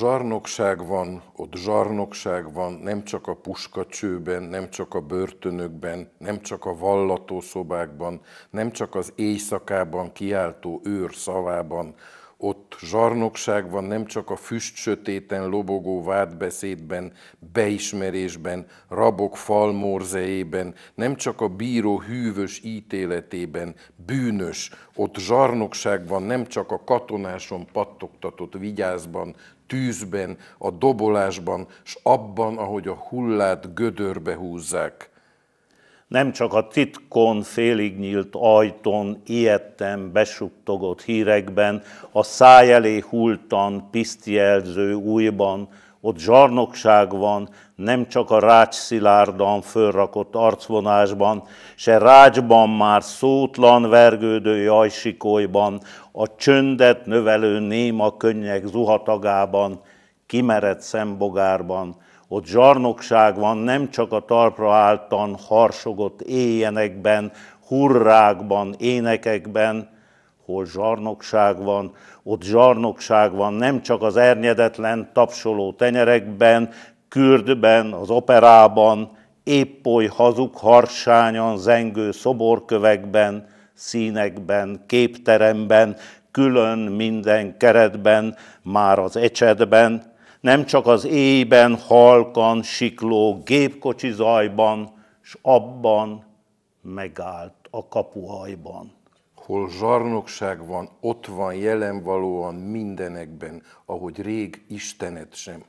zsarnokság van, ott zsarnokság van, nem csak a puskacsőben, nem csak a börtönökben, nem csak a vallatószobákban, nem csak az éjszakában kiáltó őr szavában, ott zsarnokság van nem csak a füst sötéten lobogó vádbeszédben, beismerésben, rabok falmorzejében, nem csak a bíró hűvös ítéletében, bűnös, ott zsarnokság van nem csak a katonáson pattogtatott vigyázban, tűzben, a dobolásban, s abban, ahogy a hullát gödörbe húzzák nem csak a titkon félig nyílt ajtón ijedtem besuttogott hírekben, a száj elé hultan, pisztjelző újban, ott zsarnokság van, nem csak a rács szilárdan fölrakott arcvonásban, se rácsban már szótlan vergődő jajsikolyban, a csöndet növelő néma könnyek zuhatagában, kimerett szembogárban, ott zsarnokság van, nem csak a talpra álltan harsogott éjjenekben, hurrákban, énekekben, hol zsarnokság van, ott zsarnokság van, nem csak az ernyedetlen tapsoló tenyerekben, kürdben, az operában, épp oly hazug harsányan zengő szoborkövekben, színekben, képteremben, külön minden keretben, már az ecsetben, nem csak az éjben, halkan, sikló, gépkocsi zajban, s abban megállt a kapuhajban. Hol zsarnokság van, ott van valóan mindenekben, ahogy rég Istenet sem.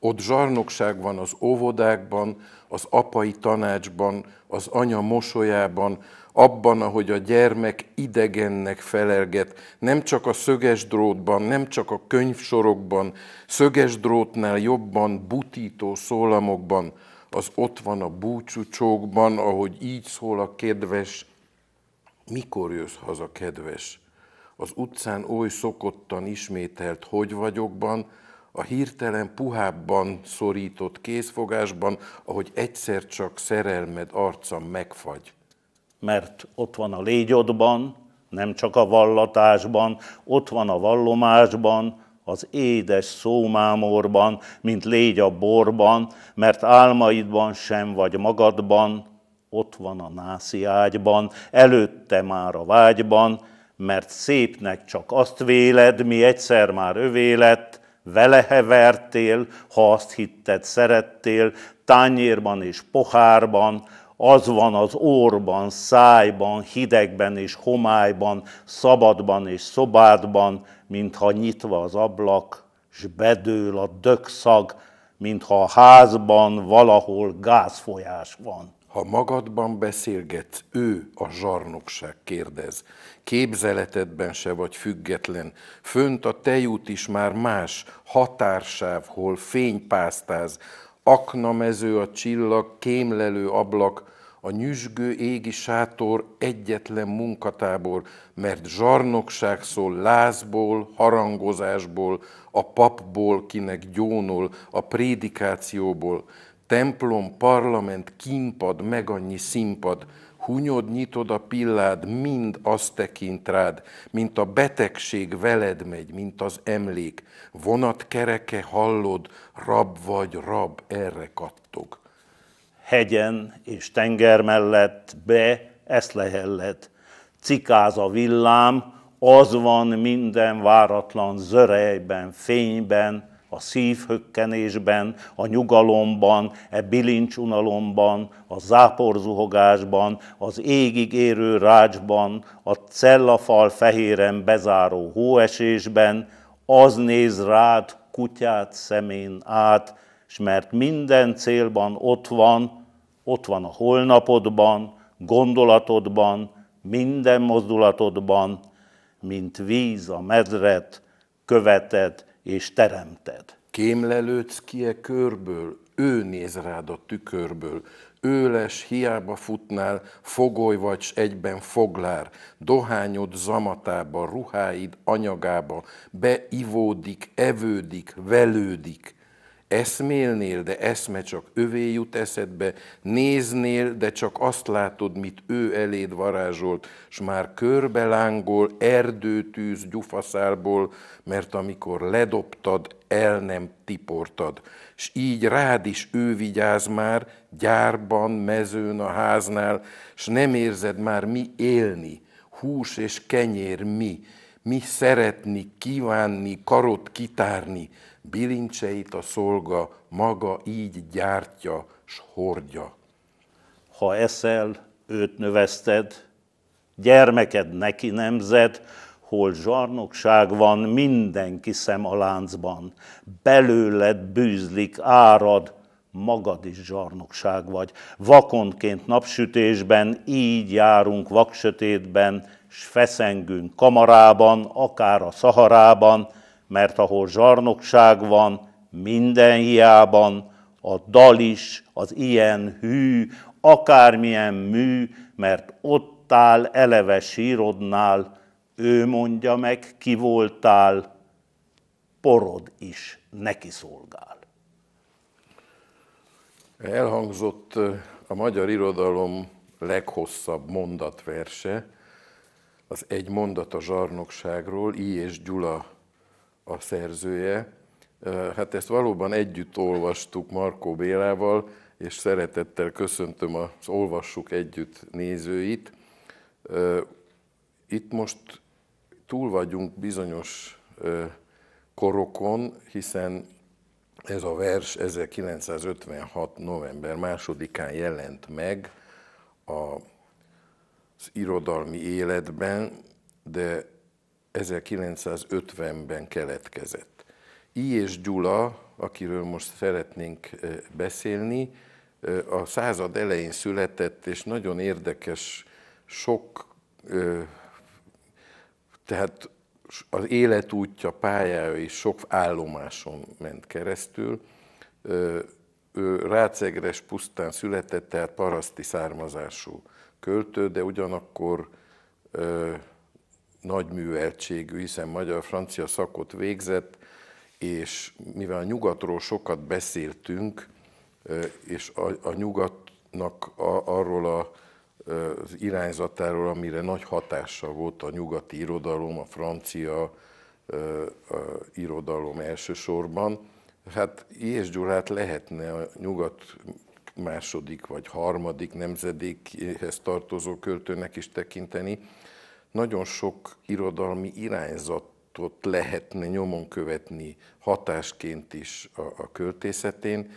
Ott zsarnokság van az óvodákban, az apai tanácsban, az anya mosolyában, abban, ahogy a gyermek idegennek felelget, nem csak a szöges drótban, nem csak a könyvsorokban, szöges drótnál jobban butító szólamokban, az ott van a búcsúcsókban, ahogy így szól a kedves, mikor jössz haza, kedves? Az utcán oly szokottan ismételt, hogy vagyokban, a hirtelen puhábban szorított kézfogásban, ahogy egyszer csak szerelmed arca megfagy. Mert ott van a légyodban, nem csak a vallatásban, ott van a vallomásban, az édes szómámorban, mint légy a borban, mert álmaidban sem vagy magadban, ott van a nászi ágyban, előtte már a vágyban, mert szépnek csak azt véled, mi egyszer már övé lett, vele hevertél, ha azt hitted, szerettél, tányérban és pohárban, az van az orban, szájban, hidegben és homályban, szabadban és szobádban, mintha nyitva az ablak, s bedől a dögszag, mintha a házban valahol gázfolyás van. Ha magadban beszélgetsz, ő a zsarnokság kérdez. Képzeletedben se vagy független. Fönt a tejút is már más, határsáv, hol fénypásztáz. Aknamező a csillag, kémlelő ablak, a nyüzsgő égi sátor egyetlen munkatábor, mert zsarnokság szól lázból, harangozásból, a papból, kinek gyónol, a prédikációból, templom, parlament, kínpad, meg annyi színpad, hunyod, nyitod a pillád, mind azt tekint rád, mint a betegség veled megy, mint az emlék. Vonat kereke hallod, rab vagy rab, erre kattog. Hegyen és tenger mellett be eszlehellet, cikáz a villám, az van minden váratlan zörejben, fényben, a szívhökkenésben, a nyugalomban, e bilincsunalomban, a záporzuhogásban, az égig érő rácsban, a cellafal fehéren bezáró hóesésben, az néz rád kutyát szemén át, s mert minden célban ott van, ott van a holnapodban, gondolatodban, minden mozdulatodban, mint víz a medret, követed és teremted. Kémlelődsz ki -e körből, ő néz rád a tükörből, ő les hiába futnál, fogoly vagy egyben foglár, dohányod zamatába, ruháid anyagába, beivódik, evődik, velődik, Eszmélnél, de eszme csak övé jut eszedbe, néznél, de csak azt látod, mit ő eléd varázsolt, s már körbelángol erdőtűz gyufaszálból, mert amikor ledobtad, el nem tiportad. S így rád is ő vigyáz már, gyárban, mezőn, a háznál, s nem érzed már mi élni, hús és kenyér mi, mi szeretni, kívánni, karot kitárni, bilincseit a szolga maga így gyártja s hordja. Ha eszel, őt növeszted, gyermeked neki nemzet, hol zsarnokság van mindenki szem a láncban. Belőled bűzlik, árad, magad is zsarnokság vagy. Vakonként napsütésben így járunk vaksötétben, s feszengünk kamarában, akár a szaharában, mert ahol zsarnokság van, minden hiában, a dal is az ilyen hű, akármilyen mű, mert ott áll eleve sírodnál, ő mondja meg, ki voltál, porod is neki szolgál. Elhangzott a magyar irodalom leghosszabb mondatverse, az egy mondat a zsarnokságról, I. és Gyula a szerzője. Hát ezt valóban együtt olvastuk Markó Bélával, és szeretettel köszöntöm az Olvassuk Együtt nézőit. Itt most túl vagyunk bizonyos korokon, hiszen ez a vers 1956. november másodikán jelent meg az irodalmi életben, de 1950-ben keletkezett. I. és Gyula, akiről most szeretnénk beszélni, a század elején született, és nagyon érdekes, sok, tehát az életútja, pályája is sok állomáson ment keresztül. Ő Rácegres pusztán született, tehát paraszti származású költő, de ugyanakkor nagy műveltségű, hiszen magyar-francia szakot végzett, és mivel a nyugatról sokat beszéltünk, és a, a nyugatnak a, arról a, az irányzatáról, amire nagy hatása volt a nyugati irodalom, a francia a, a irodalom elsősorban, hát Ilyes Gyurát lehetne a nyugat második vagy harmadik nemzedékhez tartozó költőnek is tekinteni, nagyon sok irodalmi irányzatot lehetne nyomon követni hatásként is a, a költészetén.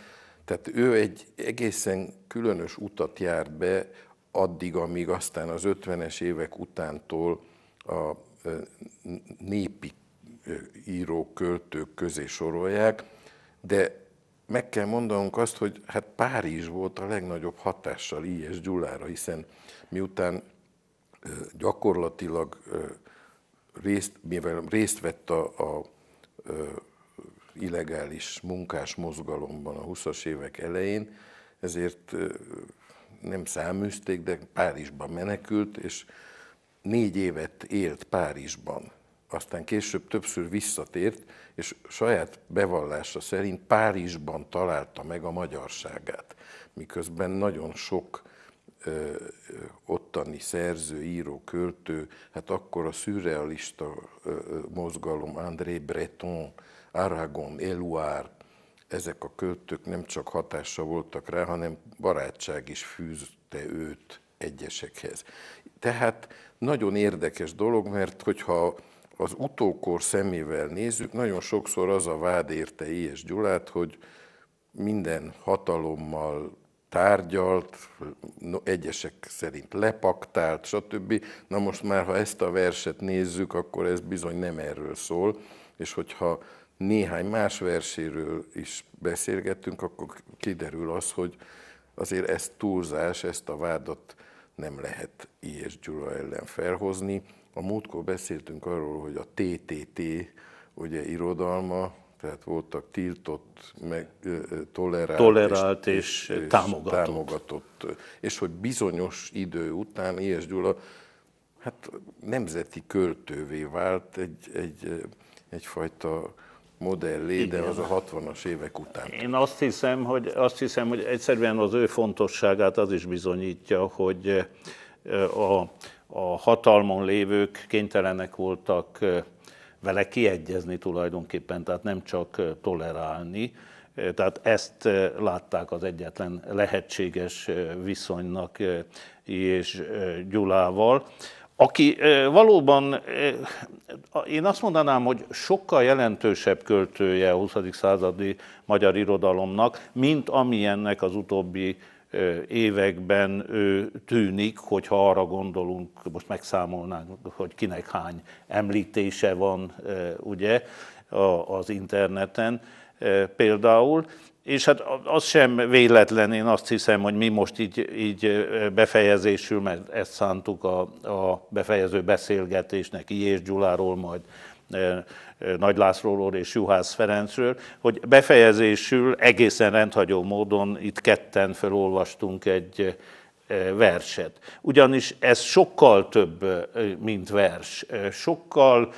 Tehát ő egy egészen különös utat járt be addig, amíg aztán az 50-es évek utántól a e, népi e, írók, költők közé sorolják, de meg kell mondanunk azt, hogy hát Párizs volt a legnagyobb hatással I.S. Gyulára, hiszen miután gyakorlatilag részt, mivel részt vett a, a illegális munkás mozgalomban a 20-as évek elején, ezért nem száműzték, de Párizsban menekült, és négy évet élt Párizsban. Aztán később többször visszatért, és saját bevallása szerint Párizsban találta meg a magyarságát, miközben nagyon sok ottani szerző, író, költő, hát akkor a szürrealista mozgalom, André Breton, Aragon, Eluard, ezek a költők nem csak hatása voltak rá, hanem barátság is fűzte őt egyesekhez. Tehát nagyon érdekes dolog, mert hogyha az utókor szemével nézzük, nagyon sokszor az a vád érte Ilyes Gyulát, hogy minden hatalommal tárgyalt, egyesek szerint lepaktált, stb. Na most már, ha ezt a verset nézzük, akkor ez bizony nem erről szól, és hogyha néhány más verséről is beszélgettünk, akkor kiderül az, hogy azért ezt túlzás, ezt a vádat nem lehet I. és Gyula ellen felhozni. A múltkor beszéltünk arról, hogy a TTT, ugye irodalma, tehát voltak tiltott, meg, tolerált, tolerált és, és, és támogatott. támogatott. És hogy bizonyos idő után Ilyes Gyula hát nemzeti költővé vált egy, egy, egyfajta modellé, Igen. de az a 60-as évek után. Én azt hiszem, hogy, azt hiszem, hogy egyszerűen az ő fontosságát az is bizonyítja, hogy a, a hatalmon lévők kénytelenek voltak vele kiegyezni tulajdonképpen, tehát nem csak tolerálni. Tehát ezt látták az egyetlen lehetséges viszonynak és Gyulával aki valóban, én azt mondanám, hogy sokkal jelentősebb költője a 20. századi magyar irodalomnak, mint amilyennek az utóbbi években ő tűnik, hogyha arra gondolunk, most megszámolnánk, hogy kinek hány említése van ugye az interneten például, és hát az sem véletlen, én azt hiszem, hogy mi most így, így befejezésül, mert ezt szántuk a, a befejező beszélgetésnek, Iés Gyuláról, majd nagy Lászlóról és Juhász Ferencről, hogy befejezésül egészen rendhagyó módon itt ketten felolvastunk egy verset. Ugyanis ez sokkal több, mint vers, sokkal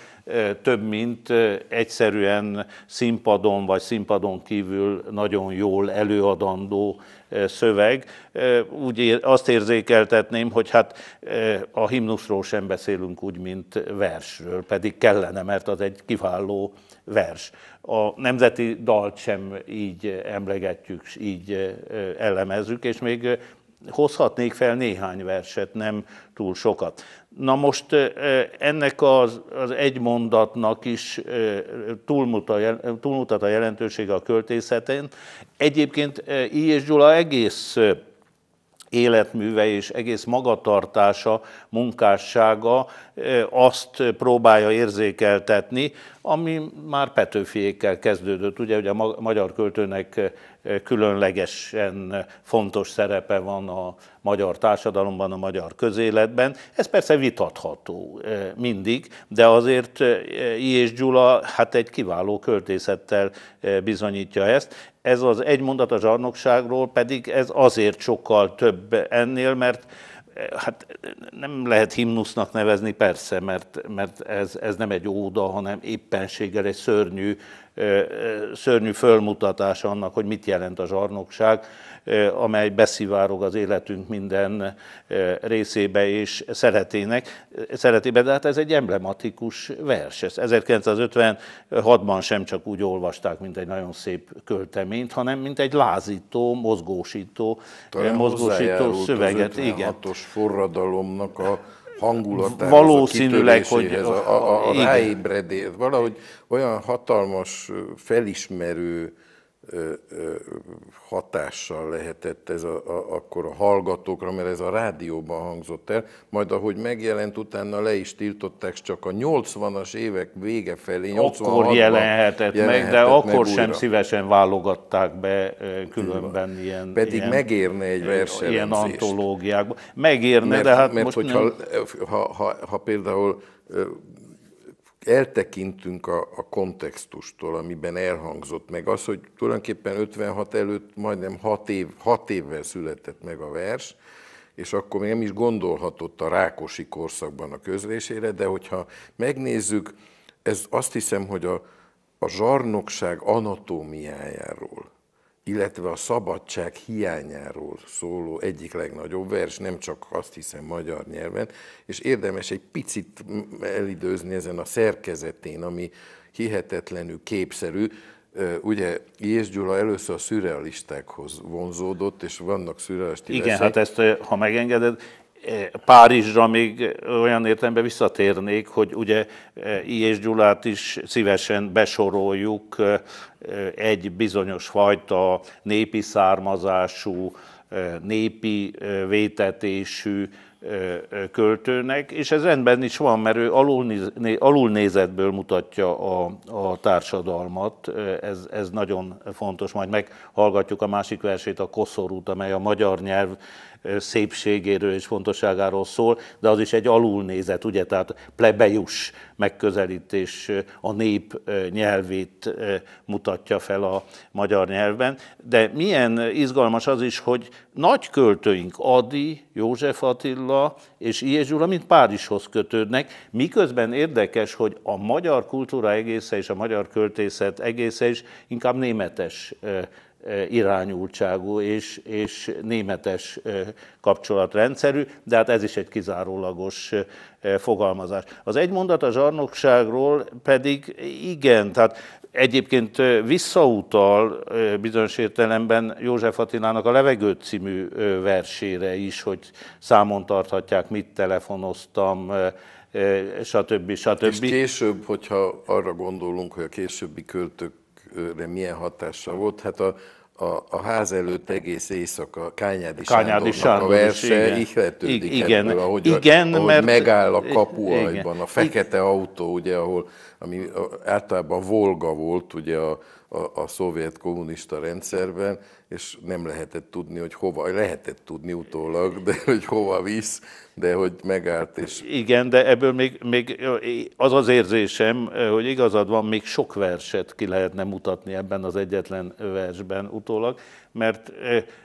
több, mint egyszerűen színpadon vagy színpadon kívül nagyon jól előadandó szöveg. Úgy azt érzékeltetném, hogy hát a himnuszról sem beszélünk úgy, mint versről, pedig kellene, mert az egy kiváló vers. A nemzeti dalt sem így emlegetjük, így elemezzük, és még hozhatnék fel néhány verset, nem túl sokat. Na most ennek az, az egy mondatnak is túlmutat, a jelentősége a költészetén. Egyébként I. és Gyula egész életműve és egész magatartása, munkássága azt próbálja érzékeltetni, ami már Petőfiékkel kezdődött. Ugye, ugye a magyar költőnek különlegesen fontos szerepe van a magyar társadalomban, a magyar közéletben. Ez persze vitatható eh, mindig, de azért eh, I. és Gyula hát egy kiváló költészettel eh, bizonyítja ezt. Ez az egy mondat a zsarnokságról pedig ez azért sokkal több ennél, mert hát nem lehet himnusznak nevezni persze, mert, mert ez, ez nem egy óda, hanem éppenséggel egy szörnyű szörnyű fölmutatása annak, hogy mit jelent a zsarnokság, amely beszivárog az életünk minden részébe és szeretének, szeretébe, de hát ez egy emblematikus vers. 1956-ban sem csak úgy olvasták, mint egy nagyon szép költeményt, hanem mint egy lázító, mozgósító, Talán mozgósító szöveget. Igen. forradalomnak a hangulatához, Valószínűleg, a hogy a, a, a, a ráébredés, valahogy olyan hatalmas felismerő hatással lehetett ez a, a, akkor a hallgatókra, mert ez a rádióban hangzott el, majd ahogy megjelent, utána le is tiltották, csak a 80-as évek vége felé, 86 Akkor jelenhetett, jelenhetett meg, de meg akkor újra. sem szívesen válogatták be különben Igen. ilyen... Pedig ilyen, megérne egy verselemzést. Ilyen antológiákban. Megérne, mert, de hát mert most... hogyha, nem... ha, ha, ha például eltekintünk a, a kontextustól, amiben elhangzott meg az, hogy tulajdonképpen 56 előtt majdnem 6, év, 6 évvel született meg a vers, és akkor még nem is gondolhatott a Rákosi korszakban a közlésére, de hogyha megnézzük, ez azt hiszem, hogy a, a zsarnokság anatómiájáról illetve a szabadság hiányáról szóló egyik legnagyobb vers, nem csak azt hiszem magyar nyelven, és érdemes egy picit elidőzni ezen a szerkezetén, ami hihetetlenül képszerű. Ugye Jézs Gyula először a szürrealistákhoz vonzódott, és vannak szürrealista Igen, veszély. hát ezt, ha megengeded, Párizsra még eh, olyan értelemben visszatérnék, hogy ugye eh, I. és Gyulát is szívesen besoroljuk eh, egy bizonyos fajta népi származású, népi vétetésű költőnek, és ez rendben is van, mert ő alulnézetből mutatja a, a társadalmat, ez, ez nagyon fontos, majd meghallgatjuk a másik versét, a Koszorút, amely a magyar nyelv szépségéről és fontosságáról szól, de az is egy alulnézet, ugye, tehát plebejus megközelítés a nép nyelvét mutatja fel a magyar nyelven. De milyen izgalmas az is, hogy nagy költőink Adi, József Attila és Ilyes Gyula mind Párizshoz kötődnek, miközben érdekes, hogy a magyar kultúra egésze és a magyar költészet egésze is inkább németes irányultságú és, és németes kapcsolatrendszerű, de hát ez is egy kizárólagos fogalmazás. Az egy mondat a zsarnokságról pedig igen, tehát egyébként visszautal bizonyos értelemben József Attilának a Levegőt című versére is, hogy számon tarthatják, mit telefonoztam, stb. stb. És később, hogyha arra gondolunk, hogy a későbbi költők őre milyen hatása volt. Hát a, a, a ház előtt egész éjszaka Kányádi, Kányádi Sándornak a verse ihletődik igen, ebből, ahogy, igen, ahogy mert, megáll a kapuajban a fekete igen. autó, ugye, ahol, ami általában Volga volt, ugye a, a, a szovjet kommunista rendszerben, és nem lehetett tudni, hogy hova, lehetett tudni utólag, de hogy hova visz, de hogy megállt. És... Igen, de ebből még, még az az érzésem, hogy igazad van, még sok verset ki lehetne mutatni ebben az egyetlen versben utólag, mert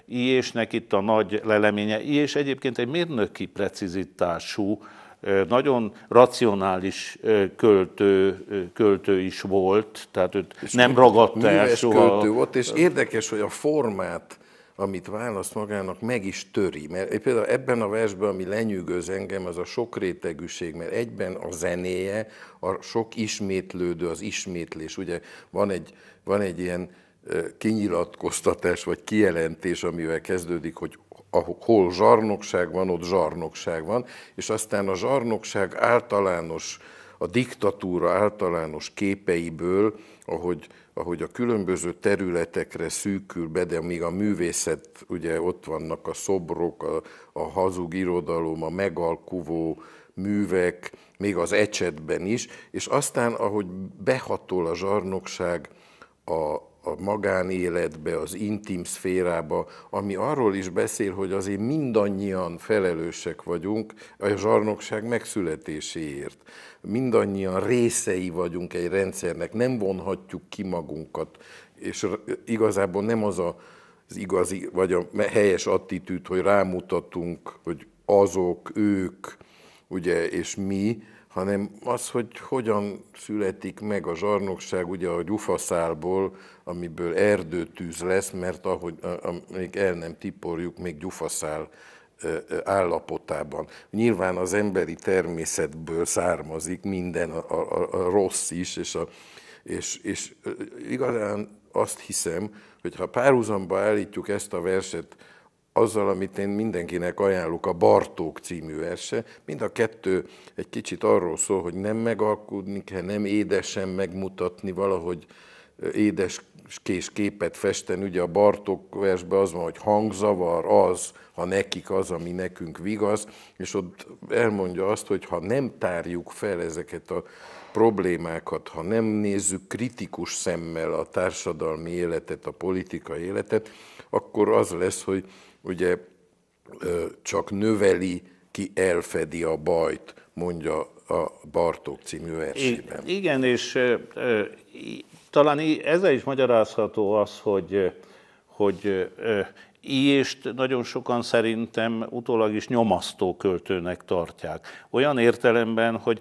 Iésnek itt a nagy leleménye, és egyébként egy mérnöki precizitású, nagyon racionális költő, költő is volt, tehát őt és nem ragadta el soha. költő volt, és érdekes, hogy a formát, amit választ magának, meg is töri. Mert például ebben a versben, ami lenyűgöz engem, az a sok rétegűség, mert egyben a zenéje, a sok ismétlődő, az ismétlés. Ugye van egy, van egy ilyen kinyilatkoztatás vagy kijelentés, amivel kezdődik, hogy ahol zsarnokság van, ott zsarnokság van, és aztán a zsarnokság általános, a diktatúra általános képeiből, ahogy, ahogy a különböző területekre szűkül be, de még a művészet, ugye ott vannak a szobrok, a, a hazug irodalom, a megalkuvó művek, még az ecsetben is, és aztán, ahogy behatol a zsarnokság a, a magánéletbe, az intim szférába, ami arról is beszél, hogy azért mindannyian felelősek vagyunk a zsarnokság megszületéséért. Mindannyian részei vagyunk egy rendszernek, nem vonhatjuk ki magunkat, és igazából nem az a, az igazi, vagy a helyes attitűd, hogy rámutatunk, hogy azok, ők, ugye, és mi, hanem az, hogy hogyan születik meg a zsarnokság, ugye a gyufaszálból, amiből erdőtűz lesz, mert ahogy még el nem tiporjuk, még gyufaszál állapotában. Nyilván az emberi természetből származik minden a, a, a rossz is, és, a, és, és igazán azt hiszem, hogy ha párhuzamba állítjuk ezt a verset azzal, amit én mindenkinek ajánlok, a Bartók című verse, mind a kettő egy kicsit arról szól, hogy nem megalkudni kell, nem édesen megmutatni, valahogy édes kés képet festen, ugye a Bartók versben az van, hogy hangzavar az, ha nekik az, ami nekünk vigaz, és ott elmondja azt, hogy ha nem tárjuk fel ezeket a problémákat, ha nem nézzük kritikus szemmel a társadalmi életet, a politikai életet, akkor az lesz, hogy ugye csak növeli, ki elfedi a bajt, mondja a Bartók című versében. Igen, és talán ezzel is magyarázható az, hogy, hogy Iést nagyon sokan szerintem utólag is nyomasztó költőnek tartják. Olyan értelemben, hogy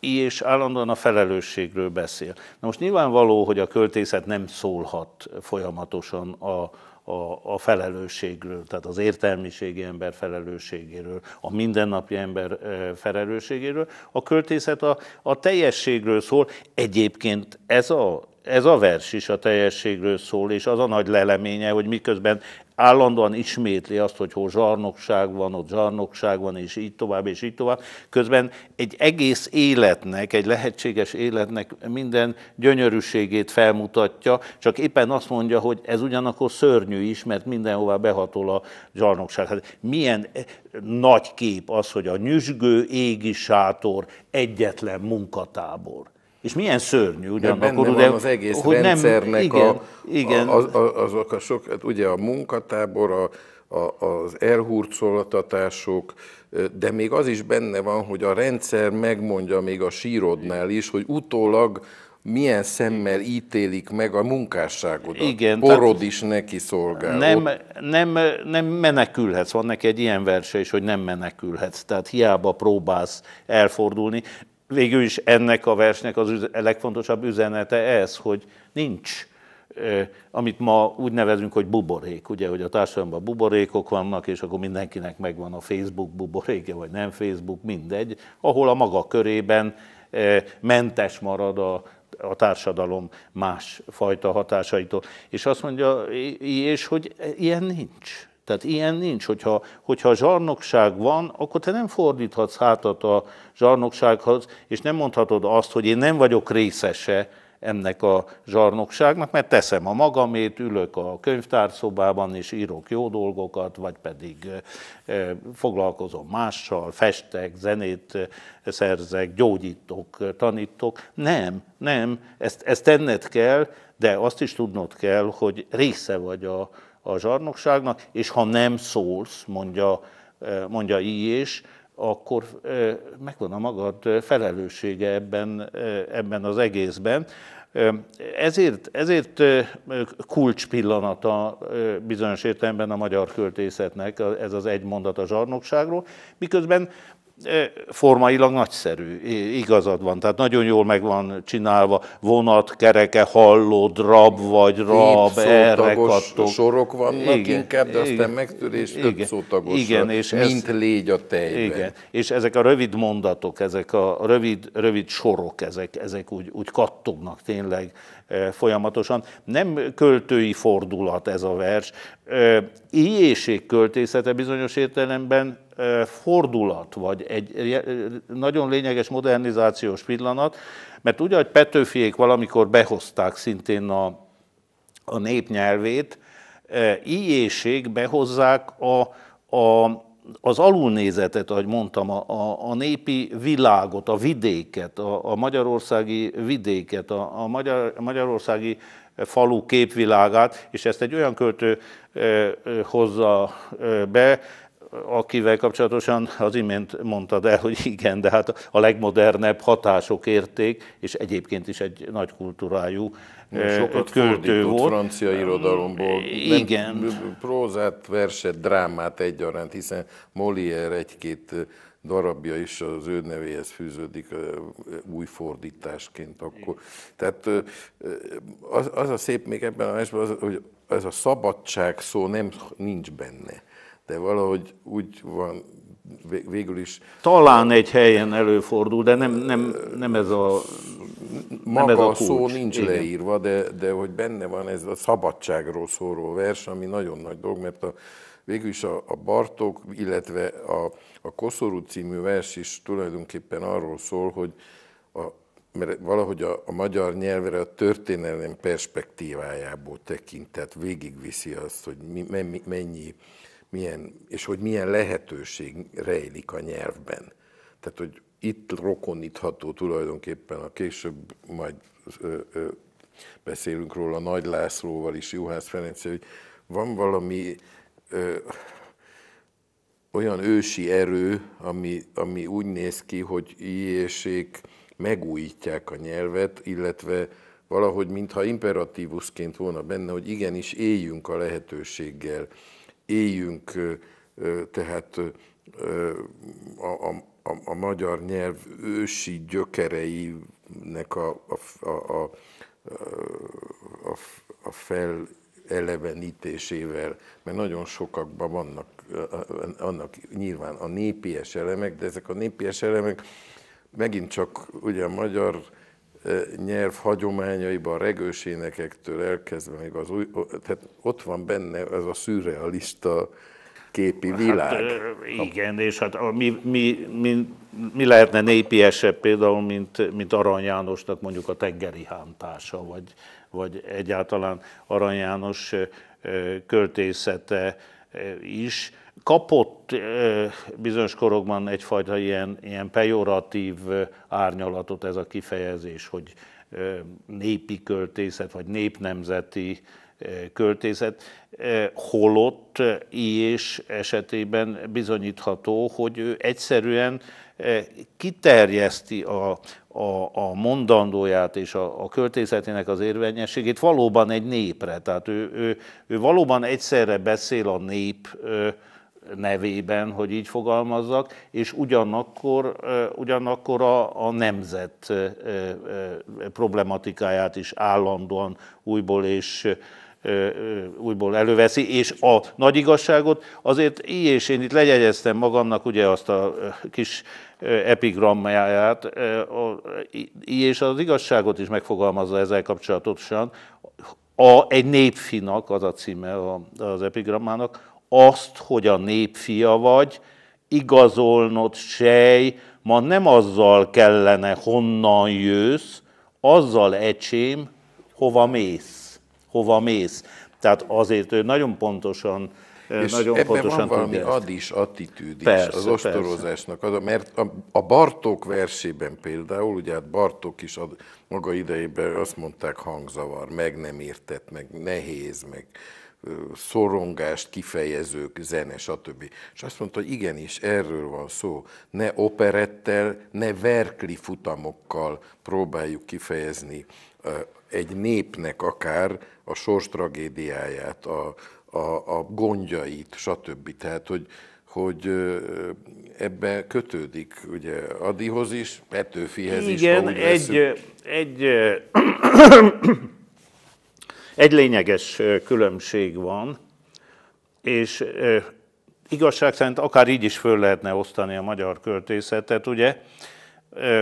és állandóan a felelősségről beszél. Na most nyilvánvaló, hogy a költészet nem szólhat folyamatosan a, a, a felelősségről, tehát az értelmiségi ember felelősségéről, a mindennapi ember felelősségéről. A költészet a, a teljességről szól. Egyébként ez a ez a vers is a teljességről szól, és az a nagy leleménye, hogy miközben állandóan ismétli azt, hogy hol zsarnokság van, ott zsarnokság van, és így tovább, és így tovább. Közben egy egész életnek, egy lehetséges életnek minden gyönyörűségét felmutatja, csak éppen azt mondja, hogy ez ugyanakkor szörnyű is, mert mindenhová behatol a zsarnokság. Hát milyen eh, nagy kép az, hogy a nyüzsgő égi sátor egyetlen munkatábor és milyen szörnyű ugyanakkor, hát ugye, az egész hogy rendszernek nem, igen, a, igen. A, az, a, azok a sok, hát ugye a munkatábor, a, a, az elhurcoltatások, de még az is benne van, hogy a rendszer megmondja még a sírodnál is, hogy utólag milyen szemmel ítélik meg a munkásságodat. Igen, Porod is neki szolgál. Nem, nem, nem menekülhetsz, van neki egy ilyen verse is, hogy nem menekülhetsz, tehát hiába próbálsz elfordulni végül is ennek a versnek az üze, legfontosabb üzenete ez, hogy nincs, amit ma úgy nevezünk, hogy buborék, ugye, hogy a társadalomban buborékok vannak, és akkor mindenkinek megvan a Facebook buborékja, vagy nem Facebook, mindegy, ahol a maga körében mentes marad a, a társadalom más fajta hatásaitól. És azt mondja, és hogy ilyen nincs. Tehát ilyen nincs, hogyha, hogyha zsarnokság van, akkor te nem fordíthatsz hátat a zsarnoksághoz, és nem mondhatod azt, hogy én nem vagyok részese ennek a zsarnokságnak, mert teszem a magamét, ülök a könyvtárszobában és írok jó dolgokat, vagy pedig foglalkozom mással, festek, zenét szerzek, gyógyítok, tanítok. Nem, nem, ezt, ezt tenned kell, de azt is tudnod kell, hogy része vagy a, a zsarnokságnak, és ha nem szólsz, mondja, eh, mondja így és, akkor eh, megvan a magad felelőssége ebben, eh, ebben az egészben. Ezért, ezért kulcs pillanata bizonyos értelemben a magyar költészetnek ez az egy mondat a zsarnokságról, miközben formailag nagyszerű, igazad van, tehát nagyon jól meg van csinálva, vonat, kereke, halló, drab vagy rab, erre kattog. sorok vannak igen, inkább, de aztán megtörés igen, igen, és mint ez, légy a tejben. Igen, és ezek a rövid mondatok, ezek a rövid, rövid sorok, ezek, ezek úgy, úgy kattognak tényleg folyamatosan. Nem költői fordulat ez a vers. Éjjészség költészete bizonyos értelemben fordulat, vagy egy nagyon lényeges modernizációs pillanat, mert ugye, hogy Petőfiék valamikor behozták szintén a, a népnyelvét, íjéség behozzák a, a, az alulnézetet, ahogy mondtam, a, a, a népi világot, a vidéket, a, a magyarországi vidéket, a, a magyar, a magyarországi falu képvilágát, és ezt egy olyan költő hozza be, akivel kapcsolatosan az imént mondtad el, hogy igen, de hát a legmodernebb hatások érték, és egyébként is egy nagy kultúrájú Sokat költő volt. francia irodalomból. Igen. Nem, prózát, verset, drámát egyaránt, hiszen Molière egy-két darabja is az ő nevéhez fűződik új fordításként akkor. Tehát az, az a szép még ebben a mesben, hogy ez a szabadság szó nem nincs benne de valahogy úgy van végül is... Talán egy helyen előfordul, de nem, nem, nem ez a Maga nem ez a, a szó nincs Igen. leírva, de, de hogy benne van ez a szabadságról szóló vers, ami nagyon nagy dolog, mert a, végül is a, a Bartók, illetve a, a Koszorú című vers is tulajdonképpen arról szól, hogy a, mert valahogy a, a magyar nyelvre a történelem perspektívájából tekintet végigviszi azt, hogy mi, mennyi, mennyi milyen, és hogy milyen lehetőség rejlik a nyelvben. Tehát, hogy itt rokonítható tulajdonképpen a később, majd ö, ö, beszélünk róla Nagy Lászlóval is, Juhász Ferenc, hogy van valami ö, olyan ősi erő, ami, ami úgy néz ki, hogy ilyesék megújítják a nyelvet, illetve valahogy mintha imperatívusként volna benne, hogy igenis éljünk a lehetőséggel, éljünk tehát a, a, a, a magyar nyelv ősi gyökereinek a, a, a, a, a, a felelevenítésével, mert nagyon sokakban vannak annak nyilván a népies elemek, de ezek a népies elemek megint csak ugye a magyar nyelv hagyományaiban, a regős énekektől elkezdve, még az új, tehát ott van benne ez a szürrealista képi hát, világ. Hát, igen, és hát mi, mi, mi, mi lehetne népiesebb például, mint, mint Arany Jánosnak mondjuk a tengeri hántása, vagy, vagy egyáltalán Arany János költészete is kapott bizonyos korokban egyfajta ilyen, ilyen pejoratív árnyalatot ez a kifejezés, hogy népi költészet, vagy népnemzeti költészet, holott és esetében bizonyítható, hogy ő egyszerűen kiterjeszti a, a, a mondandóját és a, a költészetének az érvényességét valóban egy népre. Tehát ő, ő, ő valóban egyszerre beszél a nép nevében, hogy így fogalmazzak, és ugyanakkor, ugyanakkor a, a nemzet problematikáját is állandóan újból és újból előveszi, és a nagy igazságot azért így és én itt legyegyeztem magamnak ugye azt a kis epigrammáját, így és az igazságot is megfogalmazza ezzel kapcsolatosan, a, egy népfinak, az a címe az epigrammának, azt, hogy a népfia vagy, igazolnod sej, ma nem azzal kellene, honnan jössz, azzal ecsém, hova mész, hova mész. Tehát azért ő nagyon pontosan eh, és nagyon ebben pontosan van valami ad is attitűd is persze, az ostorozásnak. Az, mert a, a Bartók versében például, ugye hát Bartók is ad, maga idejében azt mondták hangzavar, meg nem értett, meg nehéz, meg, szorongást kifejezők, zene, stb. És azt mondta, hogy igenis, erről van szó. Ne operettel, ne verkli futamokkal próbáljuk kifejezni egy népnek akár a sors tragédiáját, a, a, a gondjait, stb. Tehát, hogy, hogy ebbe kötődik ugye Adihoz is, Petőfihez Igen, is. Igen, egy, egy egy lényeges különbség van, és igazság szerint akár így is föl lehetne osztani a magyar költészetet, ugye,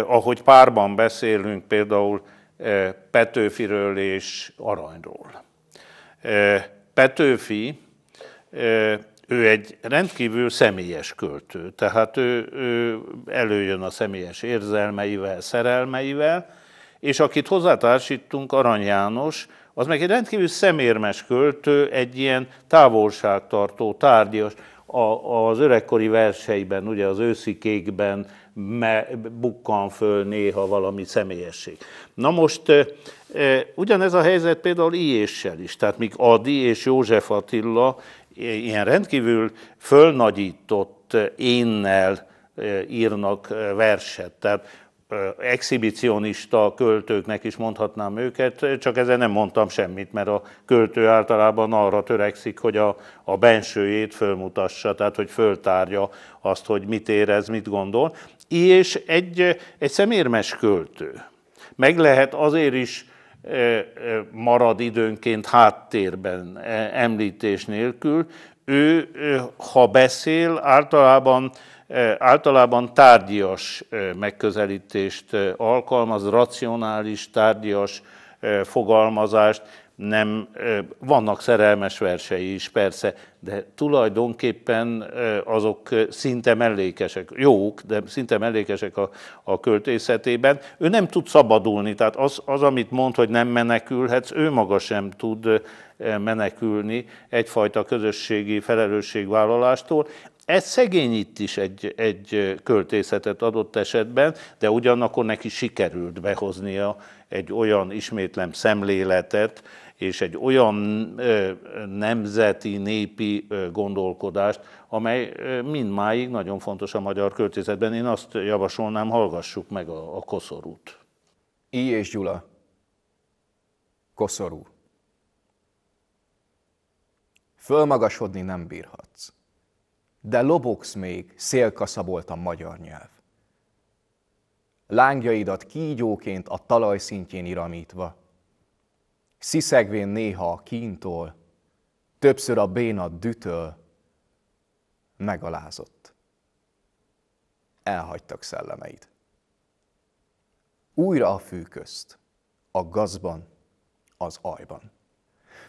ahogy párban beszélünk például Petőfiről és Aranyról. Petőfi, ő egy rendkívül személyes költő, tehát ő, ő előjön a személyes érzelmeivel, szerelmeivel, és akit hozzátársítunk, Arany János, az meg egy rendkívül szemérmes költő, egy ilyen távolságtartó, tárgyas, a, az öregkori verseiben, ugye az őszikékben me, bukkan föl néha valami személyesség. Na most e, ugyanez a helyzet például Iéssel e is, tehát míg Adi és József Attila ilyen rendkívül fölnagyított énnel írnak verset. Tehát exhibicionista költőknek is mondhatnám őket, csak ezzel nem mondtam semmit, mert a költő általában arra törekszik, hogy a, a bensőjét fölmutassa, tehát hogy föltárja azt, hogy mit érez, mit gondol. És egy, egy szemérmes költő. Meg lehet azért is marad időnként háttérben e, említés nélkül, ő, ha beszél, általában általában tárgyas megközelítést alkalmaz, racionális, tárgyas fogalmazást, nem, vannak szerelmes versei is persze, de tulajdonképpen azok szinte mellékesek, jók, de szinte mellékesek a, a költészetében. Ő nem tud szabadulni, tehát az, az, amit mond, hogy nem menekülhetsz, ő maga sem tud menekülni egyfajta közösségi felelősségvállalástól. Ez itt is egy, egy költészetet adott esetben, de ugyanakkor neki sikerült behoznia egy olyan ismétlem szemléletet, és egy olyan nemzeti, népi gondolkodást, amely mindmáig nagyon fontos a magyar költészetben. Én azt javasolnám, hallgassuk meg a, a koszorút. I. és Gyula. Koszorú. Fölmagasodni nem bírhatsz de lobogsz még, szélkaszabolt a magyar nyelv. Lángjaidat kígyóként a talaj szintjén iramítva, sziszegvén néha a kintól, többször a béna dütöl, megalázott. Elhagytak szellemeit. Újra a fű közt, a gazban, az ajban.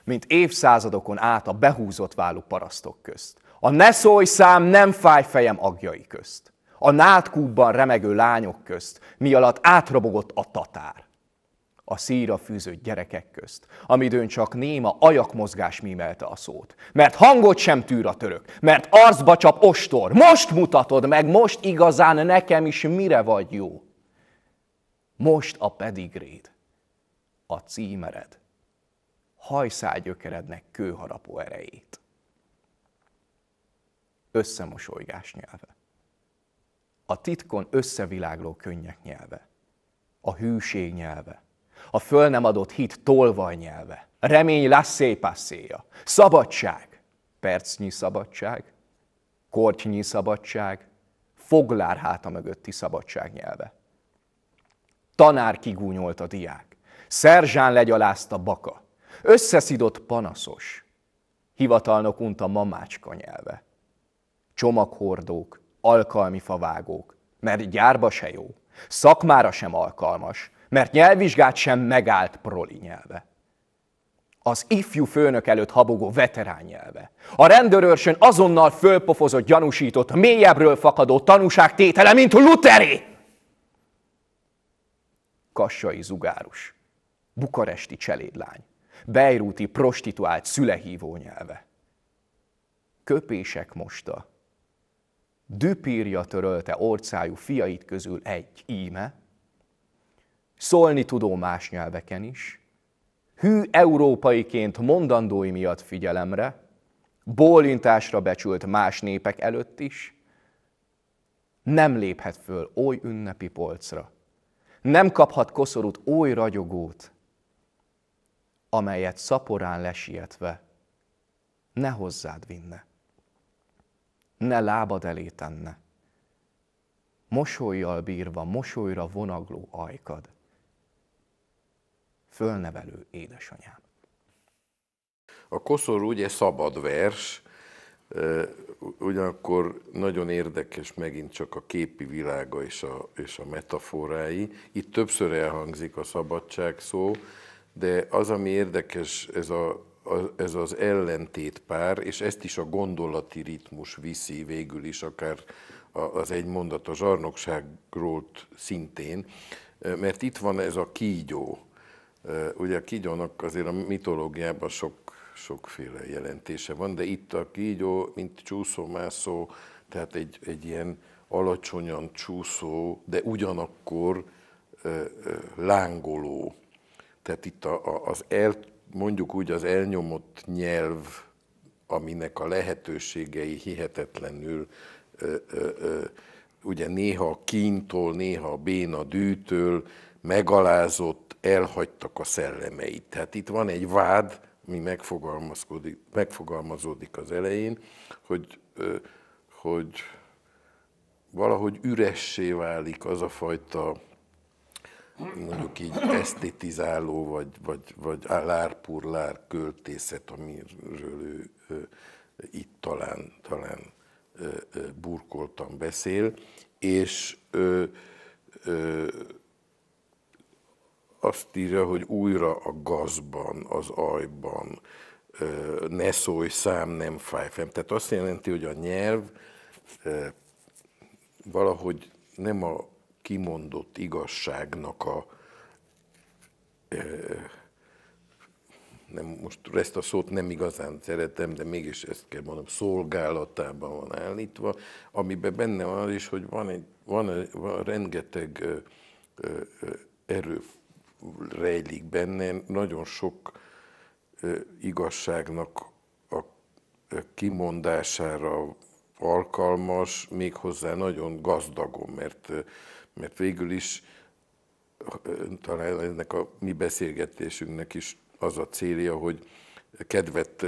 Mint évszázadokon át a behúzott válú parasztok közt. A ne szólj szám nem fáj fejem agjai közt. A nádkúbban remegő lányok közt, mi alatt átrobogott a tatár. A szíra fűzött gyerekek közt, amidőn csak néma ajakmozgás mímelte a szót. Mert hangot sem tűr a török, mert arcba csap ostor. Most mutatod meg, most igazán nekem is mire vagy jó. Most a pedigréd, a címered, hajszál gyökerednek kőharapó erejét összemosolygás nyelve. A titkon összevilágló könnyek nyelve. A hűség nyelve. A föl nem adott hit tolvaj nyelve. Remény lassé passéja. Szabadság. Percnyi szabadság. Kortnyi szabadság. Foglár háta mögötti szabadság nyelve. Tanár kigúnyolt a diák. Szerzsán legyalázta baka. Összeszidott panaszos. Hivatalnok unta mamácska nyelve csomaghordók, alkalmi favágók, mert gyárba se jó, szakmára sem alkalmas, mert nyelvvizsgát sem megállt proli nyelve. Az ifjú főnök előtt habogó veterán nyelve. A rendőrőrsön azonnal fölpofozott, gyanúsított, mélyebbről fakadó tanúság tétele mint Luteri! Kassai zugárus, bukaresti cselédlány, bejrúti prostituált szülehívó nyelve. Köpések mosta, dűpírja törölte orcájú fiait közül egy íme, szólni tudó más nyelveken is, hű európaiként mondandói miatt figyelemre, bólintásra becsült más népek előtt is, nem léphet föl oly ünnepi polcra, nem kaphat koszorút oly ragyogót, amelyet szaporán lesietve ne hozzád vinne ne lábad elé tenne. Mosolyjal bírva, mosolyra vonagló ajkad. Fölnevelő édesanyám. A koszorú ugye szabad vers, ugyanakkor nagyon érdekes megint csak a képi világa és a, és a metaforái. Itt többször elhangzik a szabadság szó, de az, ami érdekes, ez a ez az pár, és ezt is a gondolati ritmus viszi végül is, akár az egy mondat a zsarnokságról szintén, mert itt van ez a kígyó. Ugye a kígyónak azért a mitológiában sok, sokféle jelentése van, de itt a kígyó, mint csúszómászó, tehát egy, egy ilyen alacsonyan csúszó, de ugyanakkor lángoló. Tehát itt a, a, az el, mondjuk úgy az elnyomott nyelv, aminek a lehetőségei hihetetlenül ö, ö, ö, ugye néha a kintól, néha a béna dűtől megalázott, elhagytak a szellemeit. Tehát itt van egy vád, ami megfogalmazódik, az elején, hogy, hogy valahogy üressé válik az a fajta mondjuk így esztétizáló, vagy, vagy, vagy lárpurlár költészet, amiről ő, ő itt talán, talán burkoltan beszél, és ö, ö, azt írja, hogy újra a gazban, az ajban, ö, ne szólj, szám nem fáj fem. Tehát azt jelenti, hogy a nyelv ö, valahogy nem a kimondott igazságnak a nem, most ezt a szót nem igazán szeretem, de mégis ezt kell mondom szolgálatában van állítva, amiben benne van az is, hogy van, egy, van, van rengeteg ö, ö, erő rejlik benne, nagyon sok ö, igazságnak a ö, kimondására alkalmas, méghozzá nagyon gazdagon, mert ö, mert végül is talán ennek a mi beszélgetésünknek is az a célja, hogy kedvet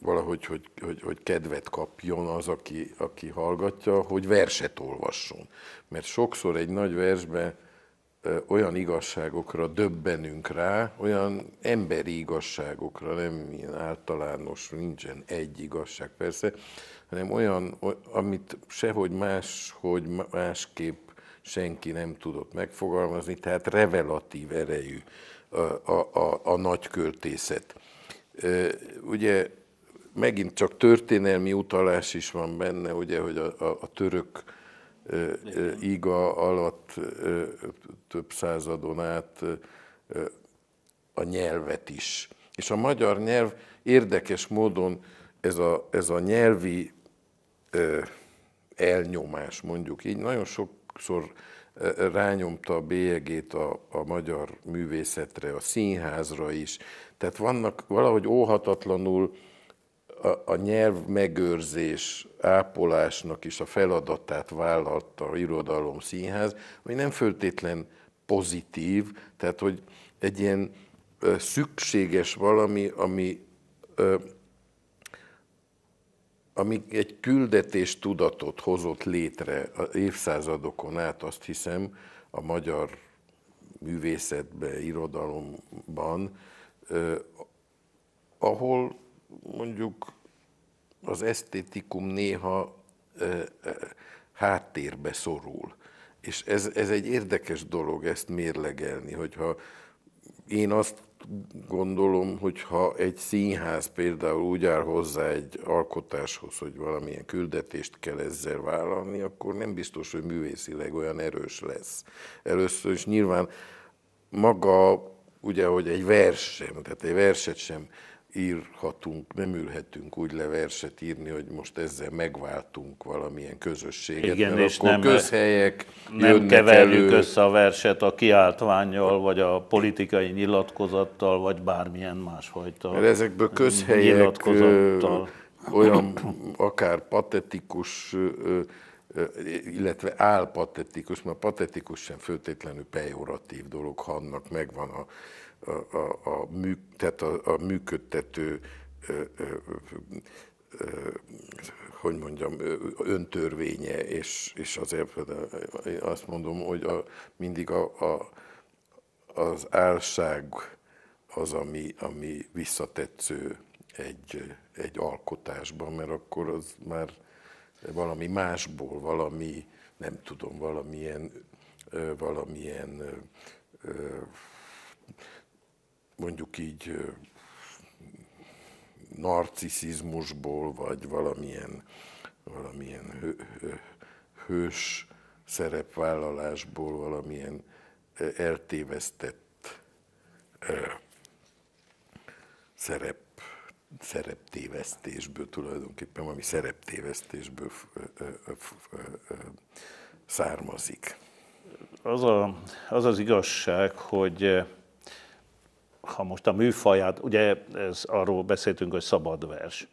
valahogy, hogy, hogy, hogy kedvet kapjon az, aki, aki hallgatja, hogy verset olvasson. Mert sokszor egy nagy versben olyan igazságokra döbbenünk rá, olyan emberi igazságokra, nem ilyen általános, nincsen egy igazság persze, hanem olyan, amit sehogy más, hogy másképp senki nem tudott megfogalmazni, tehát revelatív erejű a, a, a, a nagy költészet. Ugye megint csak történelmi utalás is van benne, ugye, hogy a, a, a török íga alatt több századon át a nyelvet is. És a magyar nyelv érdekes módon ez a, ez a nyelvi elnyomás, mondjuk így. Nagyon sokszor rányomta a bélyegét a, a magyar művészetre, a színházra is. Tehát vannak valahogy óhatatlanul a, a nyelv megőrzés, ápolásnak is a feladatát vállalta a irodalom színház, ami nem föltétlen pozitív, tehát hogy egy ilyen szükséges valami, ami ami egy küldetés tudatot hozott létre évszázadokon át, azt hiszem, a magyar művészetbe, irodalomban, ahol mondjuk az esztétikum néha háttérbe szorul. És ez, ez egy érdekes dolog ezt mérlegelni, hogyha én azt gondolom, hogyha egy színház például úgy áll hozzá egy alkotáshoz, hogy valamilyen küldetést kell ezzel vállalni, akkor nem biztos, hogy művészileg olyan erős lesz. Először is nyilván maga, ugye, hogy egy vers sem, tehát egy verset sem írhatunk, nem ülhetünk úgy le verset írni, hogy most ezzel megváltunk valamilyen közösséget, Igen, mert és akkor nem, közhelyek Nem keverjük elő. össze a verset a kiáltványjal, vagy a politikai nyilatkozattal, vagy bármilyen másfajta Mert ezekből közhelyek olyan akár patetikus, illetve álpatetikus, mert patetikus sem föltétlenül pejoratív dolog, ha annak megvan a a, a, a, mű, tehát a, a működtető, ö, ö, ö, hogy mondjam, öntörvénye, és, és azért azt mondom, hogy a, mindig a, a, az álság az, ami, ami visszatetsző egy, egy alkotásban, mert akkor az már valami másból, valami, nem tudom, valamilyen, valamilyen mondjuk így narcisizmusból, vagy valamilyen, valamilyen hős szerepvállalásból, valamilyen eltévesztett szerep, szereptévesztésből tulajdonképpen, ami szereptévesztésből származik. Az, a, az az igazság, hogy ha most a műfaját, ugye ez arról beszéltünk, hogy szabad vers.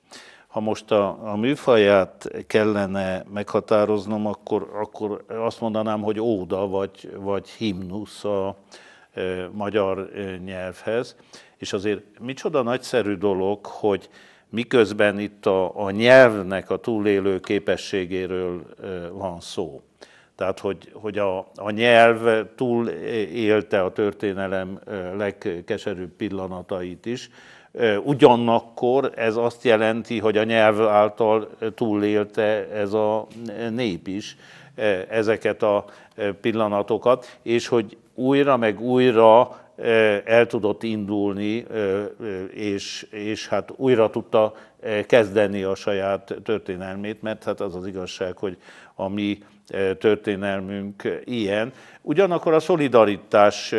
Ha most a, a műfaját kellene meghatároznom, akkor, akkor azt mondanám, hogy óda vagy, vagy himnusz a e, magyar e, nyelvhez. És azért micsoda nagyszerű dolog, hogy miközben itt a, a nyelvnek a túlélő képességéről e, van szó. Tehát, hogy, hogy a, a nyelv túl élte a történelem legkeserűbb pillanatait is. Ugyanakkor ez azt jelenti, hogy a nyelv által túlélte ez a nép is ezeket a pillanatokat, és hogy újra meg újra el tudott indulni, és, és hát újra tudta kezdeni a saját történelmét, mert hát az az igazság, hogy a mi történelmünk ilyen. Ugyanakkor a szolidaritás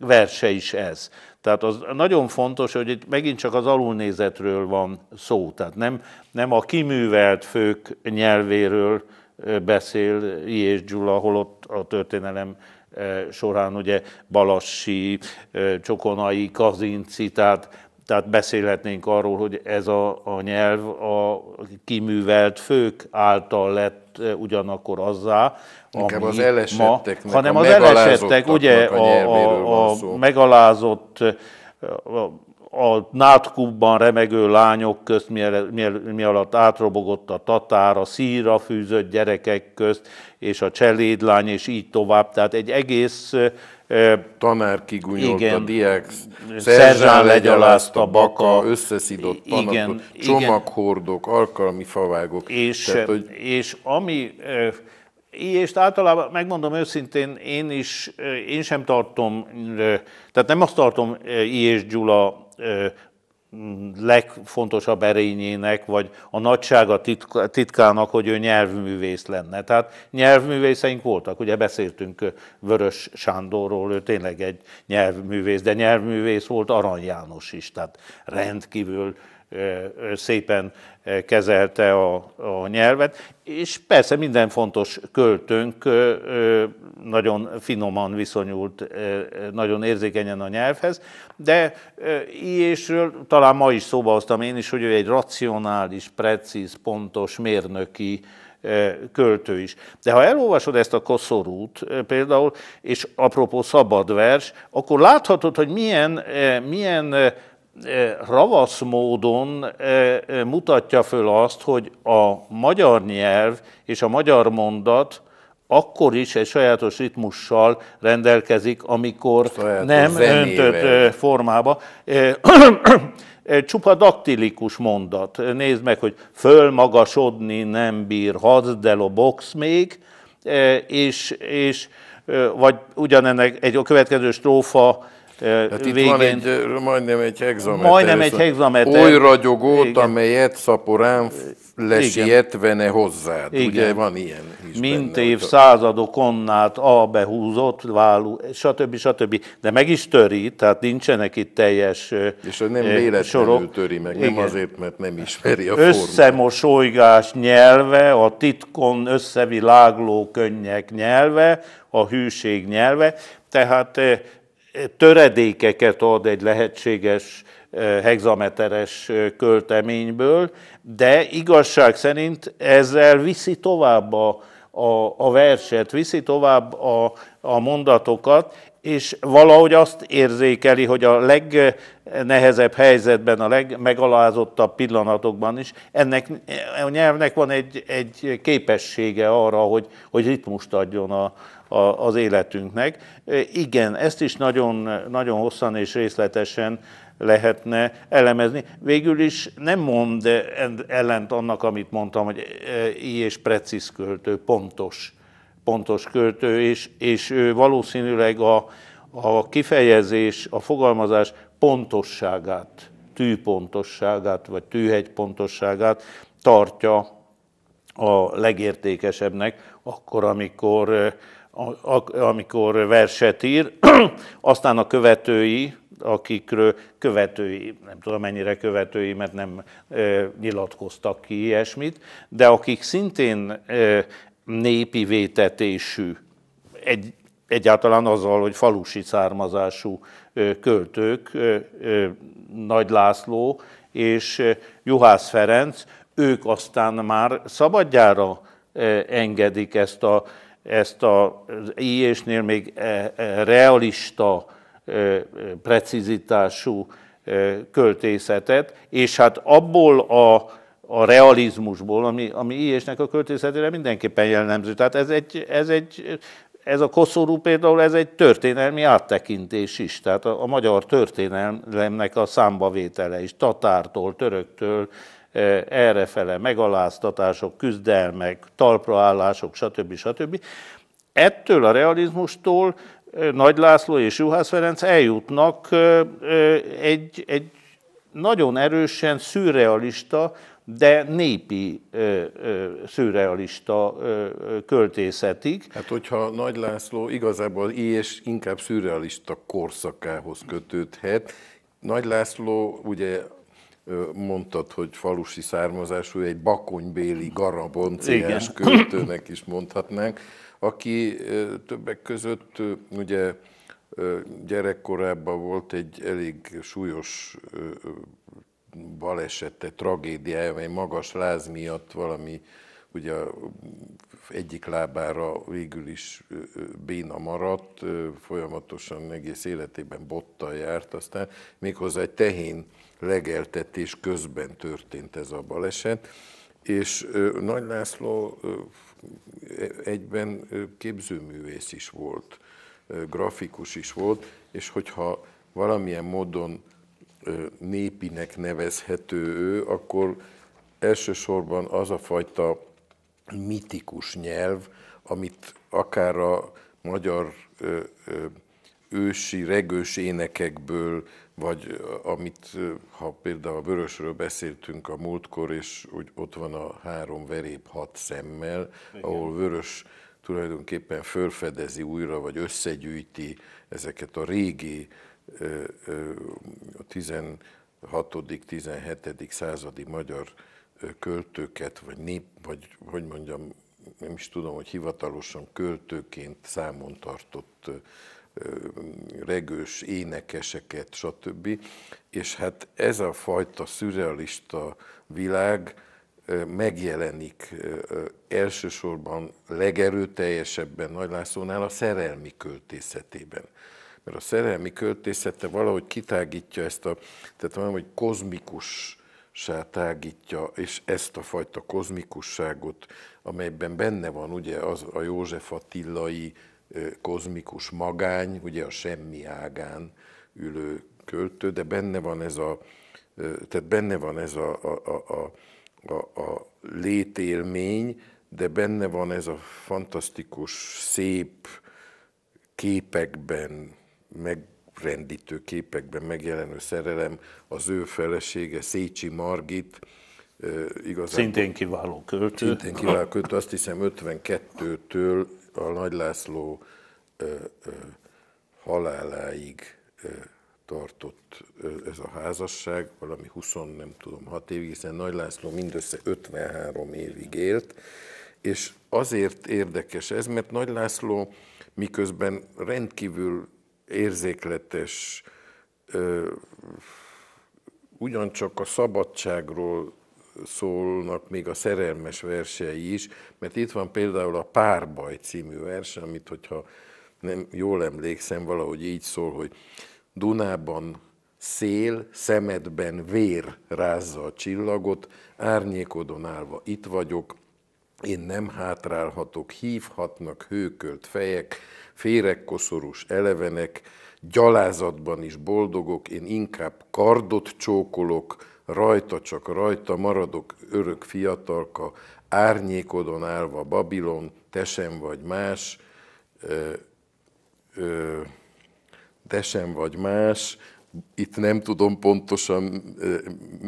verse is ez. Tehát az nagyon fontos, hogy itt megint csak az alulnézetről van szó, tehát nem, nem a kiművelt fők nyelvéről beszél I. és Gyula, holott a történelem során ugye Balassi, Csokonai, Kazinci, tehát tehát beszélhetnénk arról, hogy ez a, a nyelv a kiművelt fők által lett e, ugyanakkor azzá, ami az ma, hanem az elesettek, ugye a, a, a megalázott, e, a, a remegő lányok közt, mi alatt átrobogott a tatár, a szíra fűzött gyerekek közt, és a cselédlány, és így tovább. Tehát egy egész e, E, tanár kigunyolta, igen. diák, szerzsán legyalázta, baka, összeszidott tanatot, csomaghordok, alkalmi favágok. És, Tehát, hogy... és ami e, és általában megmondom őszintén, én is, e, én sem tartom, tehát nem azt tartom I. és Gyula legfontosabb erényének, vagy a nagysága titkának, hogy ő nyelvművész lenne. Tehát nyelvművészeink voltak, ugye beszéltünk Vörös Sándorról, ő tényleg egy nyelvművész, de nyelvművész volt Arany János is, tehát rendkívül szépen kezelte a, a nyelvet, és persze minden fontos költőnk nagyon finoman viszonyult, nagyon érzékenyen a nyelvhez, de Iésről talán ma is szóba hoztam én is, hogy ő egy racionális, precíz, pontos, mérnöki költő is. De ha elolvasod ezt a koszorút például, és apropó szabad vers, akkor láthatod, hogy milyen, milyen ravasz módon mutatja föl azt, hogy a magyar nyelv és a magyar mondat akkor is egy sajátos ritmussal rendelkezik, amikor sajátos nem zenével. öntött formába. Csupa daktilikus mondat. Nézd meg, hogy fölmagasodni nem bír, hadd el a box még, és, és vagy ugyanennek egy a következő strófa tehát itt végén, van egy, majdnem egy hexameter. Majdnem egy hexameter. Oly ragyogót, amelyet szaporán lesietvene hozzád. Igen. Ugye van ilyen is Mint évszázadok onnát A behúzott, válú, stb. stb. De meg is töri, tehát nincsenek itt teljes És nem véletlenül sorok. töri meg, nem azért, mert nem ismeri a Összemosolygás nyelve, a titkon összevilágló könnyek nyelve, a hűség nyelve, tehát töredékeket ad egy lehetséges eh, hexameteres eh, költeményből, de igazság szerint ezzel viszi tovább a, a, a verset, viszi tovább a, a mondatokat, és valahogy azt érzékeli, hogy a legnehezebb helyzetben, a legmegalázottabb pillanatokban is ennek a nyelvnek van egy, egy képessége arra, hogy, hogy ritmust adjon a, a, az életünknek. Igen, ezt is nagyon, nagyon hosszan és részletesen lehetne elemezni. Végül is nem mond ellent annak, amit mondtam, hogy így és precíz költő, pontos, pontos költő, és, és ő valószínűleg a, a kifejezés, a fogalmazás pontosságát, tűpontosságát, vagy tűhegypontosságát pontosságát tartja a legértékesebbnek, akkor, amikor amikor verset ír, aztán a követői, akikről követői, nem tudom mennyire követői, mert nem e, nyilatkoztak ki ilyesmit, de akik szintén e, népi vétetésű, egy, egyáltalán azzal, hogy falusi származású e, költők, e, e, Nagy László és e, Juhász Ferenc, ők aztán már szabadjára e, engedik ezt a ezt az IS-nél még e, e, realista, e, precizitású költészetet, és hát abból a, a realizmusból, ami, ami IS-nek a költészetére mindenképpen jellemző. Tehát ez egy, ez egy ez a koszorú például ez egy történelmi áttekintés is, tehát a, a magyar történelemnek a számbavétele is, tatártól, töröktől, errefele megaláztatások, küzdelmek, talpraállások, stb. stb. Ettől a realizmustól Nagy László és Juhász Ferenc eljutnak egy, egy nagyon erősen szürrealista, de népi ö, ö, szürrealista ö, költészetig. Hát hogyha Nagy László igazából és inkább szürrealista korszakához kötődhet, Nagy László ugye mondtad, hogy falusi származású, egy bakonybéli garabonciás költőnek is mondhatnánk, aki többek között ugye gyerekkorában volt egy elég súlyos balesete, tragédiája, mely magas láz miatt valami ugye egyik lábára végül is béna maradt, folyamatosan egész életében bottal járt, aztán méghozzá egy tehén legeltetés közben történt ez a baleset, és Nagy László e, egyben képzőművész is volt, grafikus is volt, és hogyha valamilyen módon népinek nevezhető ő, akkor elsősorban az a fajta mitikus nyelv, amit akár a magyar ősi, regős énekekből, vagy amit, ha például a vörösről beszéltünk a múltkor, és úgy ott van a három veréb hat szemmel, Igen. ahol vörös tulajdonképpen fölfedezi újra, vagy összegyűjti ezeket a régi, a 16. 17. századi magyar költőket, vagy nép, vagy hogy mondjam, nem is tudom, hogy hivatalosan költőként számon tartott regős énekeseket, stb. És hát ez a fajta szürrealista világ megjelenik elsősorban legerőteljesebben Nagy Lászlónál a szerelmi költészetében mert a szerelmi költészete valahogy kitágítja ezt a, tehát mondom, hogy kozmikus tágítja, és ezt a fajta kozmikusságot, amelyben benne van ugye az a József Attilai kozmikus magány, ugye a semmi ágán ülő költő, de benne van ez a, tehát benne van ez a, a, a, a, a létélmény, de benne van ez a fantasztikus, szép képekben, megrendítő képekben megjelenő szerelem, az ő felesége Szécsi Margit, igazából... Szintén kiváló költő. Szintén kiváló költő, azt hiszem 52-től a Nagy László ö, ö, haláláig ö, tartott ez a házasság, valami 20, nem tudom, 6 évig, hiszen Nagy László mindössze 53 évig élt, és azért érdekes ez, mert Nagy László miközben rendkívül érzékletes, ugyancsak a szabadságról szólnak még a szerelmes versei is, mert itt van például a Párbaj című vers, amit, hogyha nem jól emlékszem, valahogy így szól, hogy Dunában szél, szemedben vér rázza a csillagot, árnyékodon állva itt vagyok, én nem hátrálhatok, hívhatnak hőkölt fejek, koszorús, elevenek, gyalázatban is boldogok, én inkább kardot csókolok, rajta csak rajta maradok örök fiatalka, árnyékodon állva Babilon, te sem vagy más, ö, ö, te sem vagy más, itt nem tudom pontosan ö,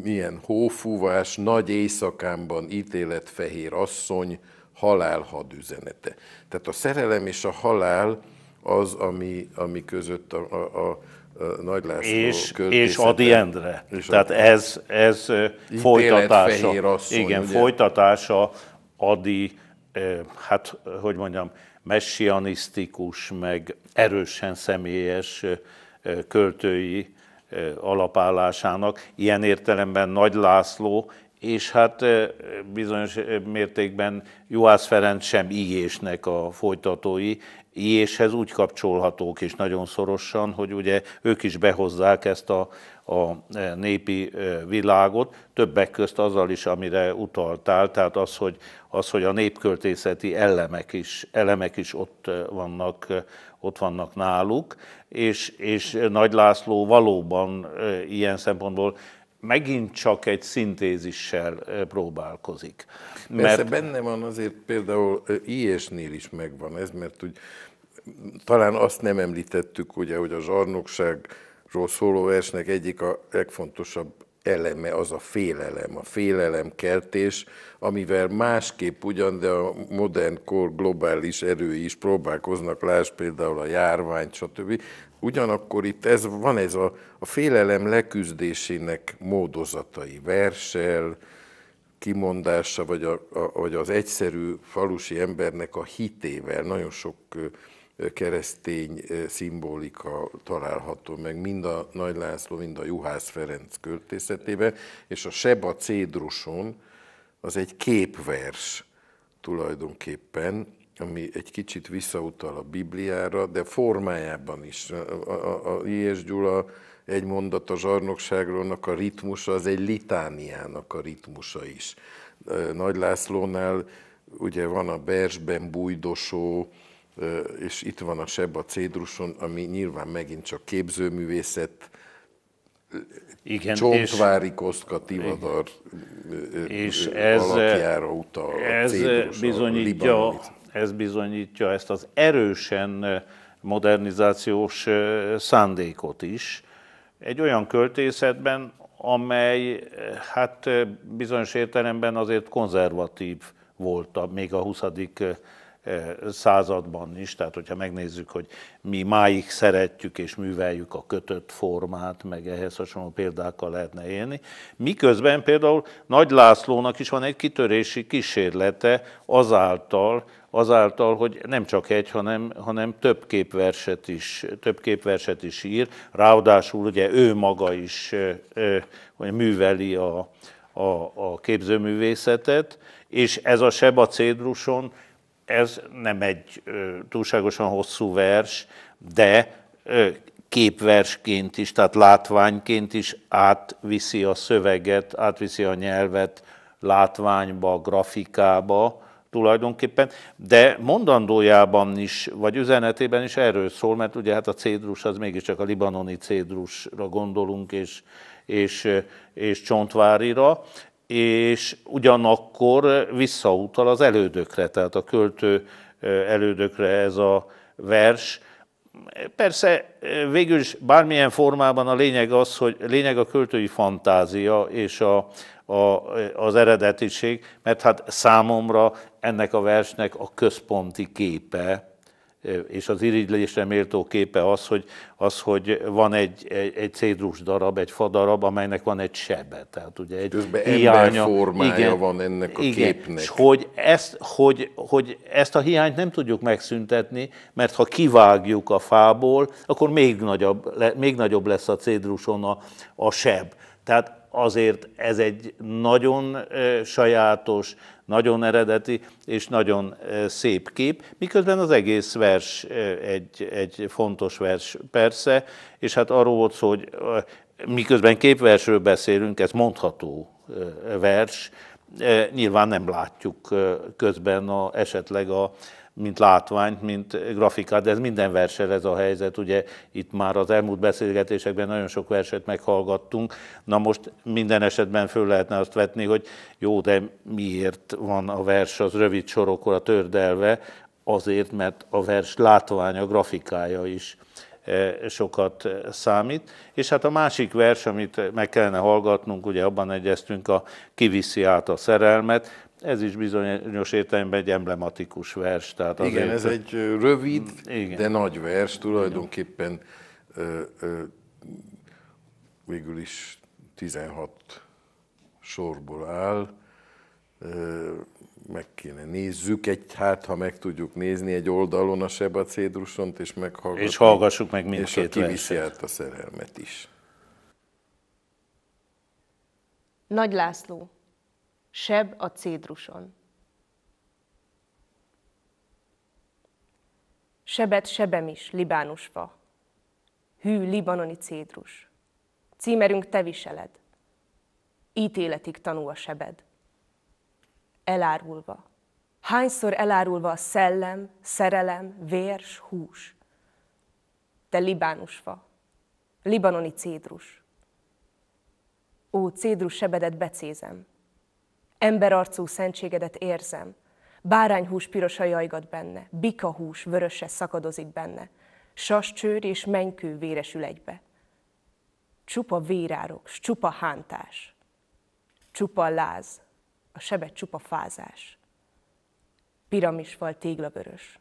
milyen hófúvás, nagy éjszakámban ítélet fehér asszony, halálhad üzenete. Tehát a szerelem és a halál, az, ami, ami között a, a, a nagy László és, és Adi Endre. És Tehát a, ez, ez folytatása. Asszony, igen, ugye? folytatása Adi, hát hogy mondjam, messianisztikus, meg erősen személyes költői alapállásának. Ilyen értelemben Nagy László, és hát bizonyos mértékben Juhász Ferenc sem ígésnek a folytatói, és úgy kapcsolhatók és nagyon szorosan, hogy ugye ők is behozzák ezt a, a e, népi e, világot, többek közt azzal is, amire utaltál, tehát az, hogy, az, hogy a népköltészeti elemek is, elemek is ott e, vannak, ott vannak náluk, és, és Nagy László valóban ilyen szempontból megint csak egy szintézissel próbálkozik. Mert... Persze benne van azért például Ilyesnél is megvan ez, mert úgy talán azt nem említettük, ugye, hogy a zsarnokságról szóló versnek egyik a legfontosabb eleme az a félelem, a félelem keltés, amivel másképp ugyan, de a modern kor globális erői is próbálkoznak, Láss például a járvány, stb. Ugyanakkor itt ez, van ez a, a félelem leküzdésének módozatai, versel, kimondása, vagy, a, a, vagy az egyszerű falusi embernek a hitével, nagyon sok keresztény szimbolika található meg mind a Nagy László, mind a Juhász Ferenc költészetében, és a Seba Cédruson az egy képvers tulajdonképpen, ami egy kicsit visszautal a Bibliára, de formájában is. A, a, Ilyes Gyula egy mondat a zsarnokságról, a ritmusa az egy litániának a ritmusa is. Nagy Lászlónál ugye van a versben bújdosó, és itt van a seb a cédruson, ami nyilván megint csak képzőművészet, igen, Csontvári és, Kosztka Tivadar és ez, alapjára utal. Ez, bizonyítja, ez bizonyítja ezt az erősen modernizációs szándékot is. Egy olyan költészetben, amely hát bizonyos értelemben azért konzervatív volt a, még a 20 Eh, században is, tehát hogyha megnézzük, hogy mi máig szeretjük és műveljük a kötött formát, meg ehhez hasonló példákkal lehetne élni. Miközben például Nagy Lászlónak is van egy kitörési kísérlete azáltal, azáltal, hogy nem csak egy, hanem, hanem több, képverset is, több képverset is ír, ráadásul ugye ő maga is eh, eh, hogy műveli a, a, a képzőművészetet, és ez a Seba Cédruson ez nem egy túlságosan hosszú vers, de képversként is, tehát látványként is átviszi a szöveget, átviszi a nyelvet látványba, grafikába tulajdonképpen, de mondandójában is, vagy üzenetében is erről szól, mert ugye hát a cédrus az mégiscsak a libanoni cédrusra gondolunk, és, és, és csontvárira, és ugyanakkor visszautal az elődökre, tehát a költő elődökre ez a vers. Persze végül is bármilyen formában a lényeg az, hogy lényeg a költői fantázia és a, a, az eredetiség, mert hát számomra ennek a versnek a központi képe és az irigylésre méltó képe az, hogy, az, hogy van egy, egy, egy cédrus darab, egy fadarab, amelynek van egy sebe. Tehát ugye egy hiánya, formája igen, van ennek a igen, képnek. És hogy ezt, hogy, hogy ezt a hiányt nem tudjuk megszüntetni, mert ha kivágjuk a fából, akkor még nagyobb, még nagyobb lesz a cédruson a, a seb. Tehát azért ez egy nagyon sajátos, nagyon eredeti és nagyon szép kép, miközben az egész vers egy, egy fontos vers persze, és hát arról volt szó, hogy miközben képversről beszélünk, ez mondható vers, nyilván nem látjuk közben a, esetleg a, mint látványt, mint grafikát, de ez minden versen ez a helyzet. Ugye itt már az elmúlt beszélgetésekben nagyon sok verset meghallgattunk, na most minden esetben föl lehetne azt vetni, hogy jó, de miért van a vers az rövid sorokra tördelve, azért, mert a vers látványa, grafikája is eh, sokat eh, számít. És hát a másik vers, amit meg kellene hallgatnunk, ugye abban egyeztünk, a kiviszi át a szerelmet, ez is bizonyos értelemben egy emblematikus vers. Tehát azért... Igen, ez egy rövid, mm, igen. de nagy vers, tulajdonképpen ö, ö, végül is 16 sorból áll, ö, meg kéne nézzük, egy, hát ha meg tudjuk nézni egy oldalon a Seba Cédrusont, és meghallgassuk. És hallgassuk meg mindkét És aki át a szerelmet is. Nagy László seb a cédruson. Sebet sebem is, libánusfa, hű libanoni cédrus. Címerünk te viseled, ítéletig tanul a sebed. Elárulva, hányszor elárulva a szellem, szerelem, vérs, hús. Te libánusfa, libanoni cédrus. Ó, cédrus sebedet becézem, Emberarcú szentségedet érzem. Bárányhús pirosa jajgat benne, bikahús vöröse szakadozik benne, sascsőr és mennykő véresül egybe. Csupa vérárok, s csupa hántás, csupa láz, a sebet csupa fázás. Piramisfal téglavörös.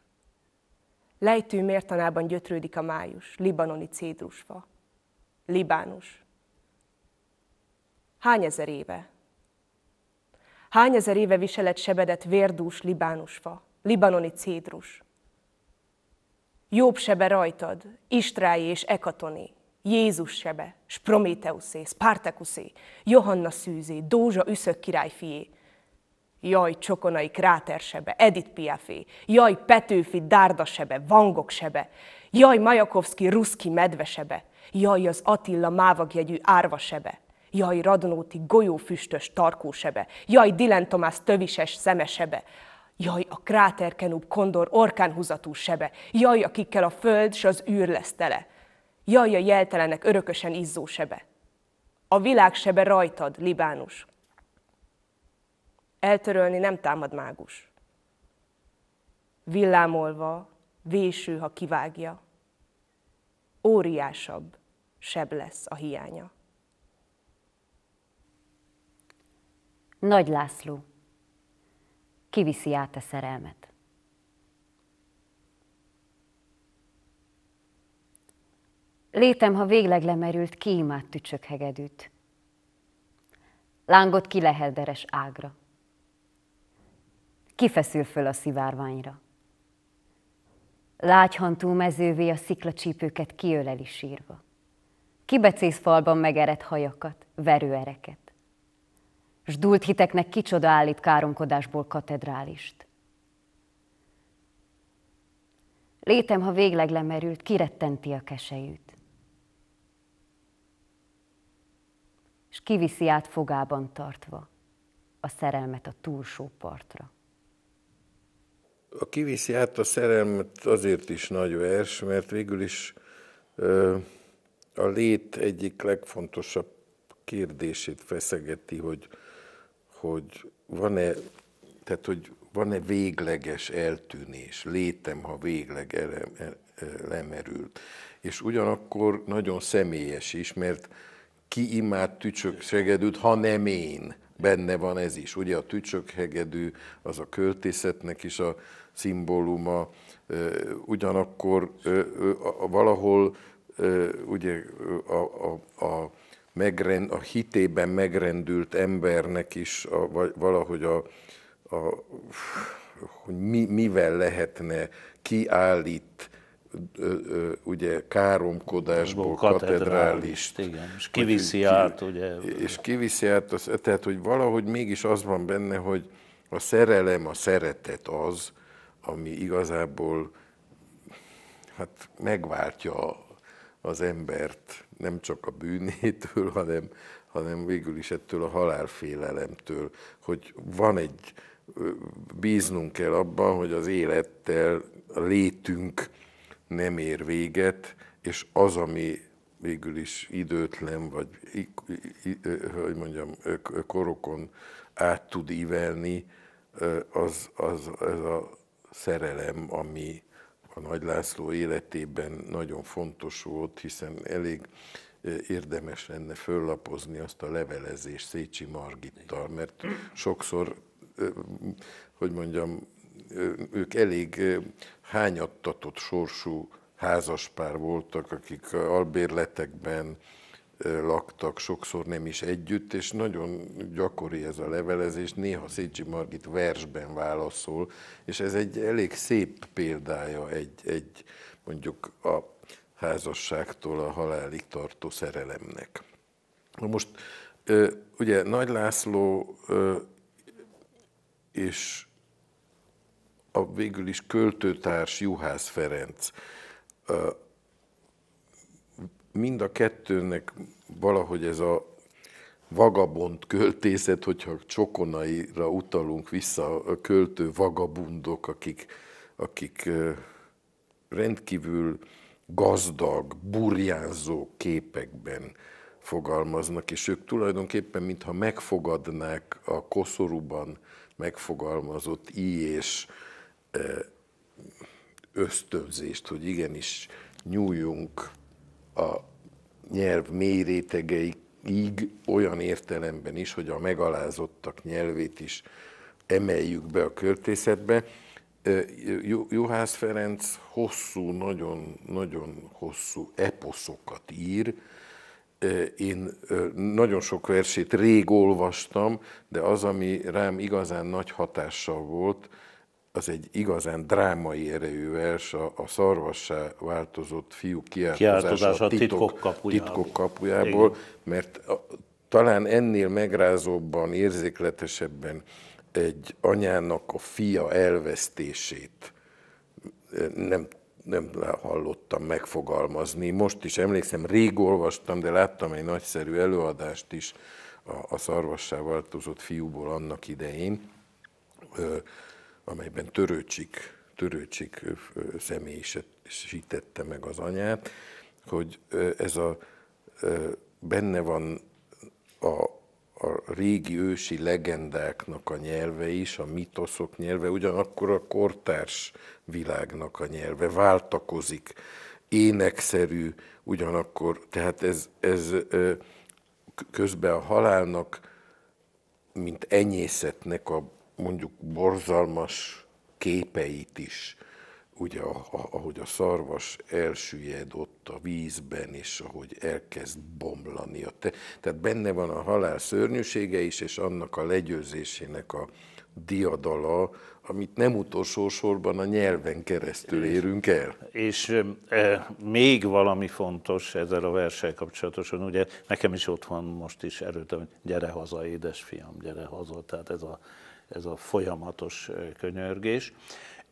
Lejtő mértanában gyötrődik a május, libanoni cédrusfa. Libánus. Hány ezer éve Hány ezer éve viselet sebedet vérdús libánusfa, libanoni cédrus. Jobb sebe rajtad, Istrái és Ekatoni, Jézus sebe, Sprométeuszé, Spartakuszé, Johanna szűzé, Dózsa üszök királyfié, jaj csokonai sebe, Edith Piafé, jaj Petőfi sebe, Vangok sebe, jaj Majakovszki ruszki medvesebe, jaj az Attila mávagjegyű Árva sebe jaj Radnóti golyófüstös tarkósebe, jaj Dylan Tomás tövises szemesebe, jaj a kráterkenúbb kondor orkánhúzatú sebe, jaj akikkel a föld s az űr lesz tele, jaj a jeltelenek örökösen izzó sebe. A világ sebe rajtad, Libánus. Eltörölni nem támad mágus. Villámolva, véső, ha kivágja, óriásabb seb lesz a hiánya. Nagy László. Kiviszi át a szerelmet. Létem, ha végleg lemerült, kiimád tücsök hegedűt. Lángot ki lehelderes ágra. Kifeszül föl a szivárványra. Lágyhantú mezővé a sziklacsípőket kiöleli sírva. Kibecész falban megered hajakat, verőereket s dult hiteknek kicsoda állít káromkodásból katedrálist. Létem, ha végleg lemerült, kirettenti a kesejűt. És kiviszi át fogában tartva a szerelmet a túlsó partra. A kiviszi át a szerelmet azért is nagy vers, mert végül is ö, a lét egyik legfontosabb kérdését feszegeti, hogy hogy van-e, tehát hogy van-e végleges eltűnés, létem, ha végleg e, e, lemerült. És ugyanakkor nagyon személyes is, mert ki imád tücsöksegedűt, ha nem én. Benne van ez is. Ugye a tücsök hegedű az a költészetnek is a szimbóluma, ugyanakkor valahol ugye a, a, a megrend, a hitében megrendült embernek is a, vagy valahogy a, a hogy mi, mivel lehetne kiállít ö, ö, ugye káromkodásból katedrálist. Igen, és kiviszi hogy, át, ugye. És kiviszi át, az, tehát hogy valahogy mégis az van benne, hogy a szerelem, a szeretet az, ami igazából hát megváltja az embert nem csak a bűnétől, hanem, hanem végül is ettől a halálfélelemtől, hogy van egy, bíznunk kell abban, hogy az élettel a létünk nem ér véget, és az, ami végül is időtlen, vagy hogy mondjam, korokon át tud ívelni, az, az ez a szerelem, ami, a Nagy László életében nagyon fontos volt, hiszen elég e, érdemes lenne föllapozni azt a levelezést Szécsi Margittal, mert sokszor, e, hogy mondjam, e, ők elég hányattatott sorsú házaspár voltak, akik albérletekben, laktak, sokszor nem is együtt, és nagyon gyakori ez a levelezés, néha Szécsi Margit versben válaszol, és ez egy elég szép példája egy, egy mondjuk a házasságtól a halálig tartó szerelemnek. Na most ugye Nagy László és a végül is költőtárs Juhász Ferenc mind a kettőnek valahogy ez a vagabond költészet, hogyha csokonaira utalunk vissza a költő vagabundok, akik, akik rendkívül gazdag, burjánzó képekben fogalmaznak, és ők tulajdonképpen, mintha megfogadnák a koszorúban megfogalmazott íj és ösztönzést, hogy igenis nyúljunk a nyelv mély rétegeig olyan értelemben is, hogy a megalázottak nyelvét is emeljük be a költészetbe. Juhász Ferenc hosszú, nagyon-nagyon hosszú eposzokat ír. Én nagyon sok versét rég olvastam, de az, ami rám igazán nagy hatással volt, az egy igazán drámai erejű vers, a, a szarvassá változott fiú kiáltozása, a titok, titkok kapujából, titkok kapujából mert a, talán ennél megrázóbban, érzékletesebben egy anyának a fia elvesztését nem, nem hallottam megfogalmazni. Most is emlékszem, rég olvastam, de láttam egy nagyszerű előadást is a, a szarvassá változott fiúból annak idején. Ö, amelyben Törőcsik, Törőcsik személyisítette meg az anyát, hogy ez a, benne van a, a régi ősi legendáknak a nyelve is, a mitoszok nyelve, ugyanakkor a kortárs világnak a nyelve váltakozik, énekszerű, ugyanakkor, tehát ez, ez közben a halálnak, mint enyészetnek a mondjuk borzalmas képeit is, ugye ahogy a szarvas elsüllyed ott a vízben, és ahogy elkezd bomlani. A te, tehát benne van a halál szörnyűsége is, és annak a legyőzésének a diadala, amit nem utolsó sorban a nyelven keresztül érünk el. És, és e, még valami fontos ezzel a verssel kapcsolatosan, ugye nekem is ott van most is erőt, hogy gyere haza, fiam, gyere haza, tehát ez a ez a folyamatos könyörgés.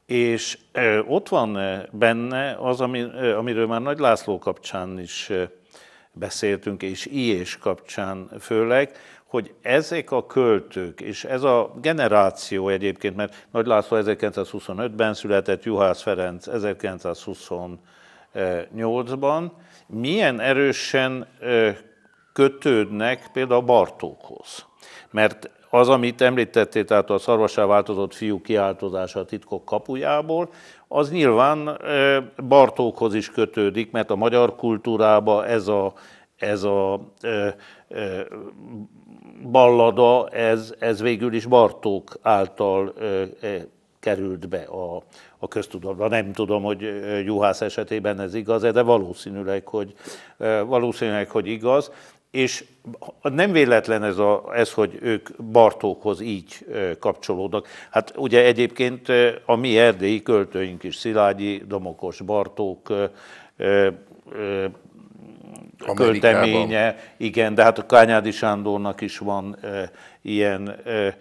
És ott van benne az, amiről már Nagy László kapcsán is beszéltünk, és iés kapcsán főleg, hogy ezek a költők, és ez a generáció egyébként, mert Nagy László 1925-ben született, Juhász Ferenc 1928-ban, milyen erősen kötődnek például a Bartókhoz. Mert az, amit említettél, tehát a szarvasá változott fiú kiáltozása a titkok kapujából, az nyilván Bartókhoz is kötődik, mert a magyar kultúrába ez a, ez a e, e, ballada, ez, ez végül is Bartók által e, került be a, a köztudatba. Nem tudom, hogy Juhász esetében ez igaz e de valószínűleg, hogy, valószínűleg, hogy igaz. És nem véletlen ez, a, ez, hogy ők Bartókhoz így kapcsolódnak. Hát ugye egyébként a mi erdélyi költőink is, Szilágyi, Domokos, Bartók, Amerikában. költeménye, igen, de hát a Kányádi Sándornak is van e, ilyen e,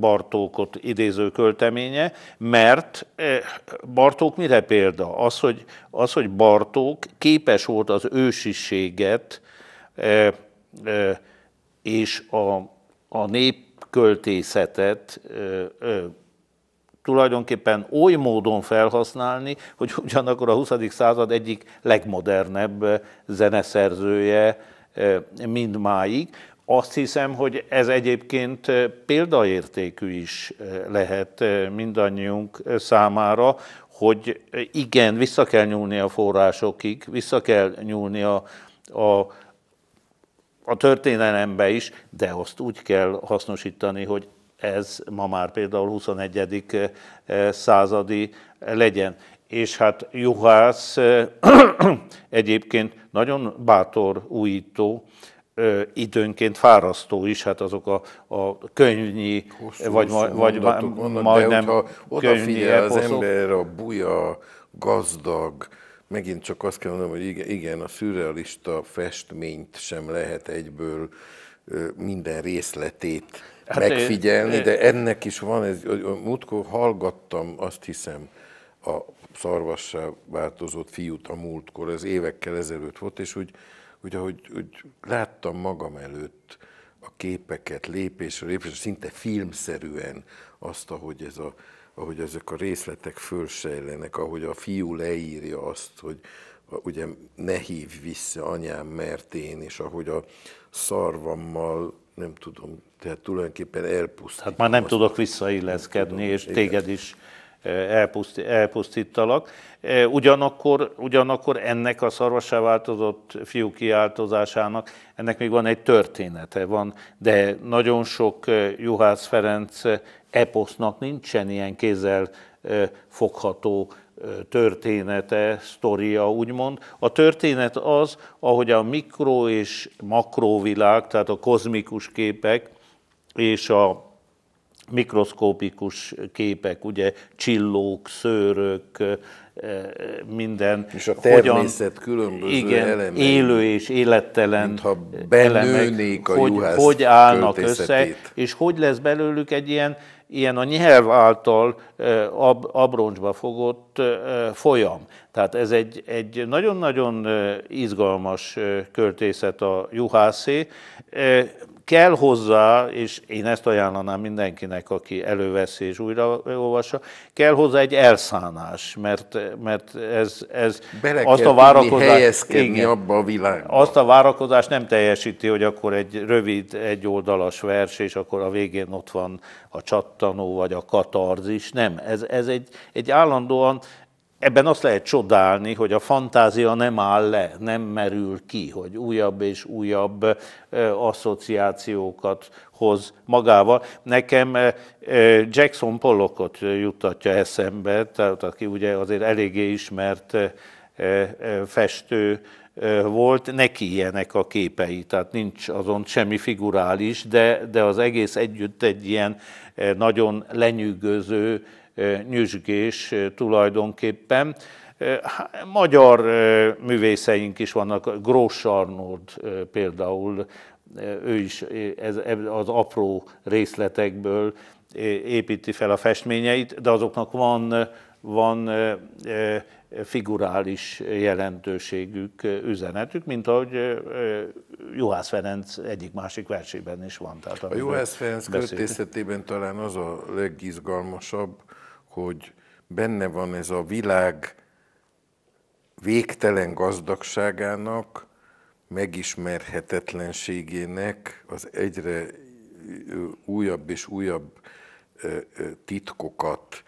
Bartókot idéző költeménye, mert e, Bartók mire példa? Az hogy, az, hogy Bartók képes volt az ősiséget és a, a népköltészetet tulajdonképpen oly módon felhasználni, hogy ugyanakkor a 20. század egyik legmodernebb zeneszerzője mindmáig. Azt hiszem, hogy ez egyébként példaértékű is lehet mindannyiunk számára, hogy igen, vissza kell nyúlni a forrásokig, vissza kell nyúlni a, a a történelembe is, de azt úgy kell hasznosítani, hogy ez ma már például 21. Eh, eh, századi legyen. És hát Juhász eh, egyébként nagyon bátor újító, időnként fárasztó is, hát azok a, a könyvnyi, hosszú, vagy, hosszú vagy ma, vannak, majdnem de könyvnyi odafigyel eposzok. az ember a buja, gazdag, megint csak azt kell mondanom, hogy igen, igen a szürrealista festményt sem lehet egyből minden részletét hát megfigyelni, én, de ennek is van, ez, múltkor hallgattam, azt hiszem, a szarvassá változott fiút a múltkor, ez évekkel ezelőtt volt, és úgy, úgy ahogy úgy láttam magam előtt a képeket lépésről lépésre, szinte filmszerűen azt, ahogy ez a ahogy ezek a részletek fölsejlenek, ahogy a fiú leírja azt, hogy ugye ne hív vissza anyám, mert én, és ahogy a szarvammal, nem tudom, tehát tulajdonképpen elpusztít. Hát már nem azt, tudok visszailleszkedni, nem tudom, és igen. téged is e, elpuszti, elpusztítalak. E, ugyanakkor, ugyanakkor ennek a szarvasá változott fiú kiáltozásának, ennek még van egy története, van, de nagyon sok e, Juhász Ferenc eposznak nincsen ilyen kézzel fogható története, sztoria úgymond. A történet az, ahogy a mikro és makróvilág, tehát a kozmikus képek és a mikroszkópikus képek, ugye csillók, szőrök, minden. És a természet hogyan, különböző igen, elemei, élő és élettelen mintha elemek, a hogy, hogy állnak össze, és hogy lesz belőlük egy ilyen ilyen a nyelv által ab, abroncsba fogott folyam. Tehát ez egy, egy nagyon-nagyon izgalmas költészet a juhászé kell hozzá, és én ezt ajánlanám mindenkinek, aki előveszi és újra olvassa, kell hozzá egy elszánás, mert, mert ez, ez Bele azt kell a várakozást... igen, abba a világba. Azt a várakozást nem teljesíti, hogy akkor egy rövid, egy oldalas vers, és akkor a végén ott van a csattanó, vagy a katarzis. Nem, ez, ez egy, egy állandóan ebben azt lehet csodálni, hogy a fantázia nem áll le, nem merül ki, hogy újabb és újabb asszociációkat hoz magával. Nekem Jackson Pollockot juttatja eszembe, tehát aki ugye azért eléggé ismert festő volt, neki ilyenek a képei, tehát nincs azon semmi figurális, de, de az egész együtt egy ilyen nagyon lenyűgöző, nyüzsgés tulajdonképpen. Magyar művészeink is vannak, Grós Arnold például, ő is az apró részletekből építi fel a festményeit, de azoknak van, van figurális jelentőségük, üzenetük, mint ahogy Juhász Ferenc egyik-másik versében is van. Tehát, a Juhász Ferenc költészetében talán az a legizgalmasabb, hogy benne van ez a világ végtelen gazdagságának, megismerhetetlenségének, az egyre újabb és újabb titkokat,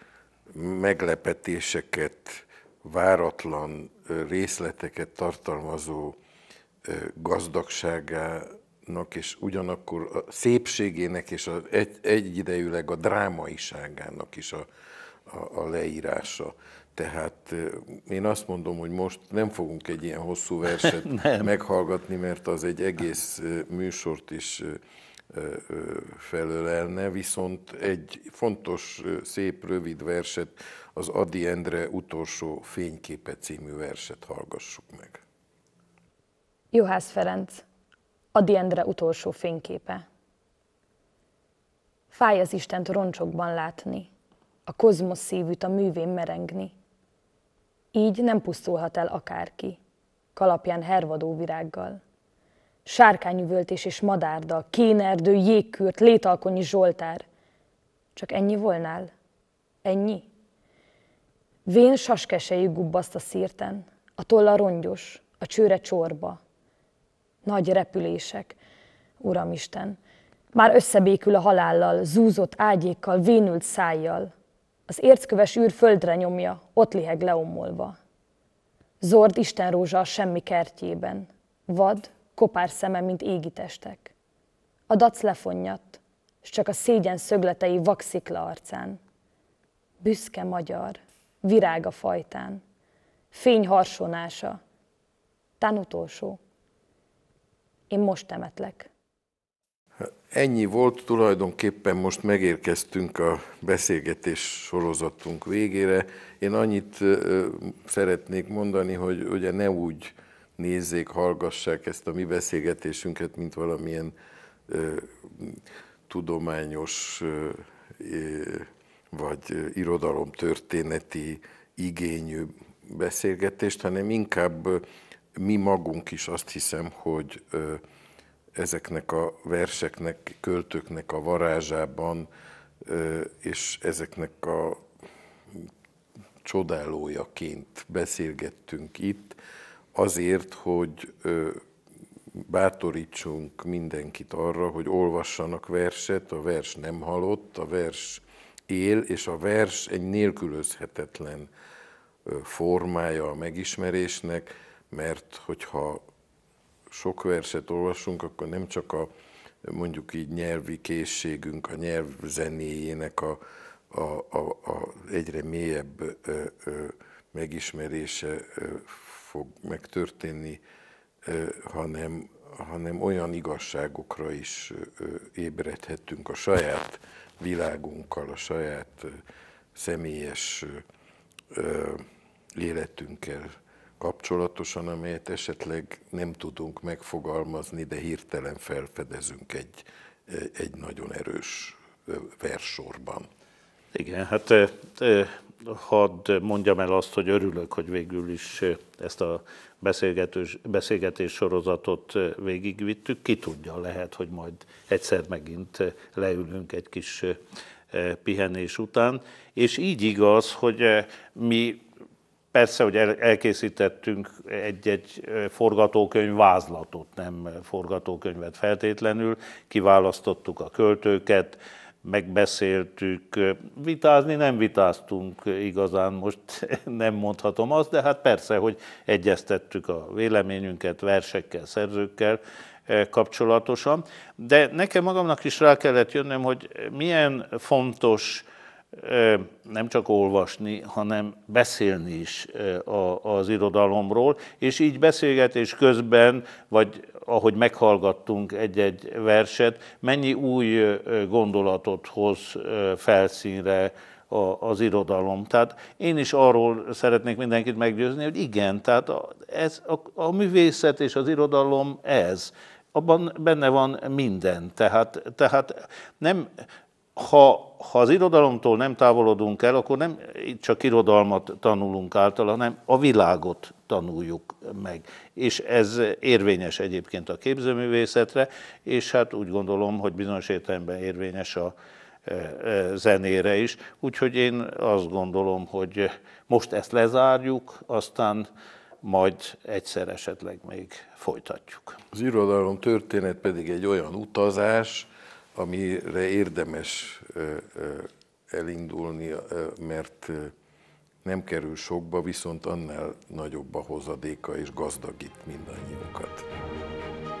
meglepetéseket, váratlan részleteket tartalmazó gazdagságának, és ugyanakkor a szépségének, és egy, egyidejűleg a drámaiságának is a, a, a leírása. Tehát én azt mondom, hogy most nem fogunk egy ilyen hosszú verset meghallgatni, mert az egy egész műsort is felölelne, viszont egy fontos, szép, rövid verset, az Adi Endre utolsó fényképe című verset hallgassuk meg. Juhász Ferenc, Adi Endre utolsó fényképe. Fáj az Istent roncsokban látni, a kozmosz szívűt a művén merengni. Így nem pusztulhat el akárki, kalapján hervadó virággal. Sárkányüvöltés és madárda, kénerdő, jégkürt, létalkonyi zsoltár. Csak ennyi volnál? Ennyi? Vén saskesejű gubbaszt a szírten, a tolla rongyos, a csőre csorba. Nagy repülések, Uramisten, már összebékül a halállal, zúzott ágyékkal, vénült szájjal. Az ércköves űr földre nyomja, ott liheg leomolva. Zord Istenrózsa a semmi kertjében. Vad, kopár szeme, mint testek. A dac lefonnyat, s csak a szégyen szögletei le arcán. Büszke magyar, virág a fajtán. Fény harsonása, tán utolsó. Én most temetlek. Ennyi volt, tulajdonképpen most megérkeztünk a beszélgetés sorozatunk végére. Én annyit szeretnék mondani, hogy ugye ne úgy nézzék, hallgassák ezt a mi beszélgetésünket, mint valamilyen ö, tudományos ö, vagy irodalomtörténeti igényű beszélgetést, hanem inkább mi magunk is azt hiszem, hogy ö, ezeknek a verseknek, költőknek a varázsában, és ezeknek a csodálójaként beszélgettünk itt, azért, hogy bátorítsunk mindenkit arra, hogy olvassanak verset, a vers nem halott, a vers él, és a vers egy nélkülözhetetlen formája a megismerésnek, mert hogyha sok verset olvasunk, akkor nem csak a mondjuk így nyelvi készségünk, a nyelv zenéjének a, a, a, a egyre mélyebb ö, ö, megismerése ö, fog megtörténni, ö, hanem, hanem olyan igazságokra is ö, ébredhetünk a saját világunkkal, a saját ö, személyes ö, életünkkel kapcsolatosan, amelyet esetleg nem tudunk megfogalmazni, de hirtelen felfedezünk egy, egy nagyon erős versorban. Igen, hát hadd mondjam el azt, hogy örülök, hogy végül is ezt a beszélgetés, beszélgetés sorozatot végigvittük. Ki tudja, lehet, hogy majd egyszer megint leülünk egy kis pihenés után. És így igaz, hogy mi Persze, hogy elkészítettünk egy-egy forgatókönyv vázlatot, nem forgatókönyvet feltétlenül, kiválasztottuk a költőket, megbeszéltük, vitázni nem vitáztunk igazán, most nem mondhatom azt, de hát persze, hogy egyeztettük a véleményünket versekkel, szerzőkkel kapcsolatosan, de nekem magamnak is rá kellett jönnöm, hogy milyen fontos nem csak olvasni, hanem beszélni is az irodalomról, és így beszélgetés közben, vagy ahogy meghallgattunk egy-egy verset, mennyi új gondolatot hoz felszínre az irodalom. Tehát én is arról szeretnék mindenkit meggyőzni, hogy igen, tehát ez, a, a művészet és az irodalom ez abban benne van minden. Tehát, tehát nem ha, ha az irodalomtól nem távolodunk el, akkor nem csak irodalmat tanulunk által, hanem a világot tanuljuk meg. És ez érvényes egyébként a képzőművészetre, és hát úgy gondolom, hogy bizonyos értelemben érvényes a e, e, zenére is. Úgyhogy én azt gondolom, hogy most ezt lezárjuk, aztán majd egyszer esetleg még folytatjuk. Az irodalom történet pedig egy olyan utazás, amire érdemes elindulni, mert nem kerül sokba, viszont annál nagyobb a hozadéka és gazdagít mindannyiunkat.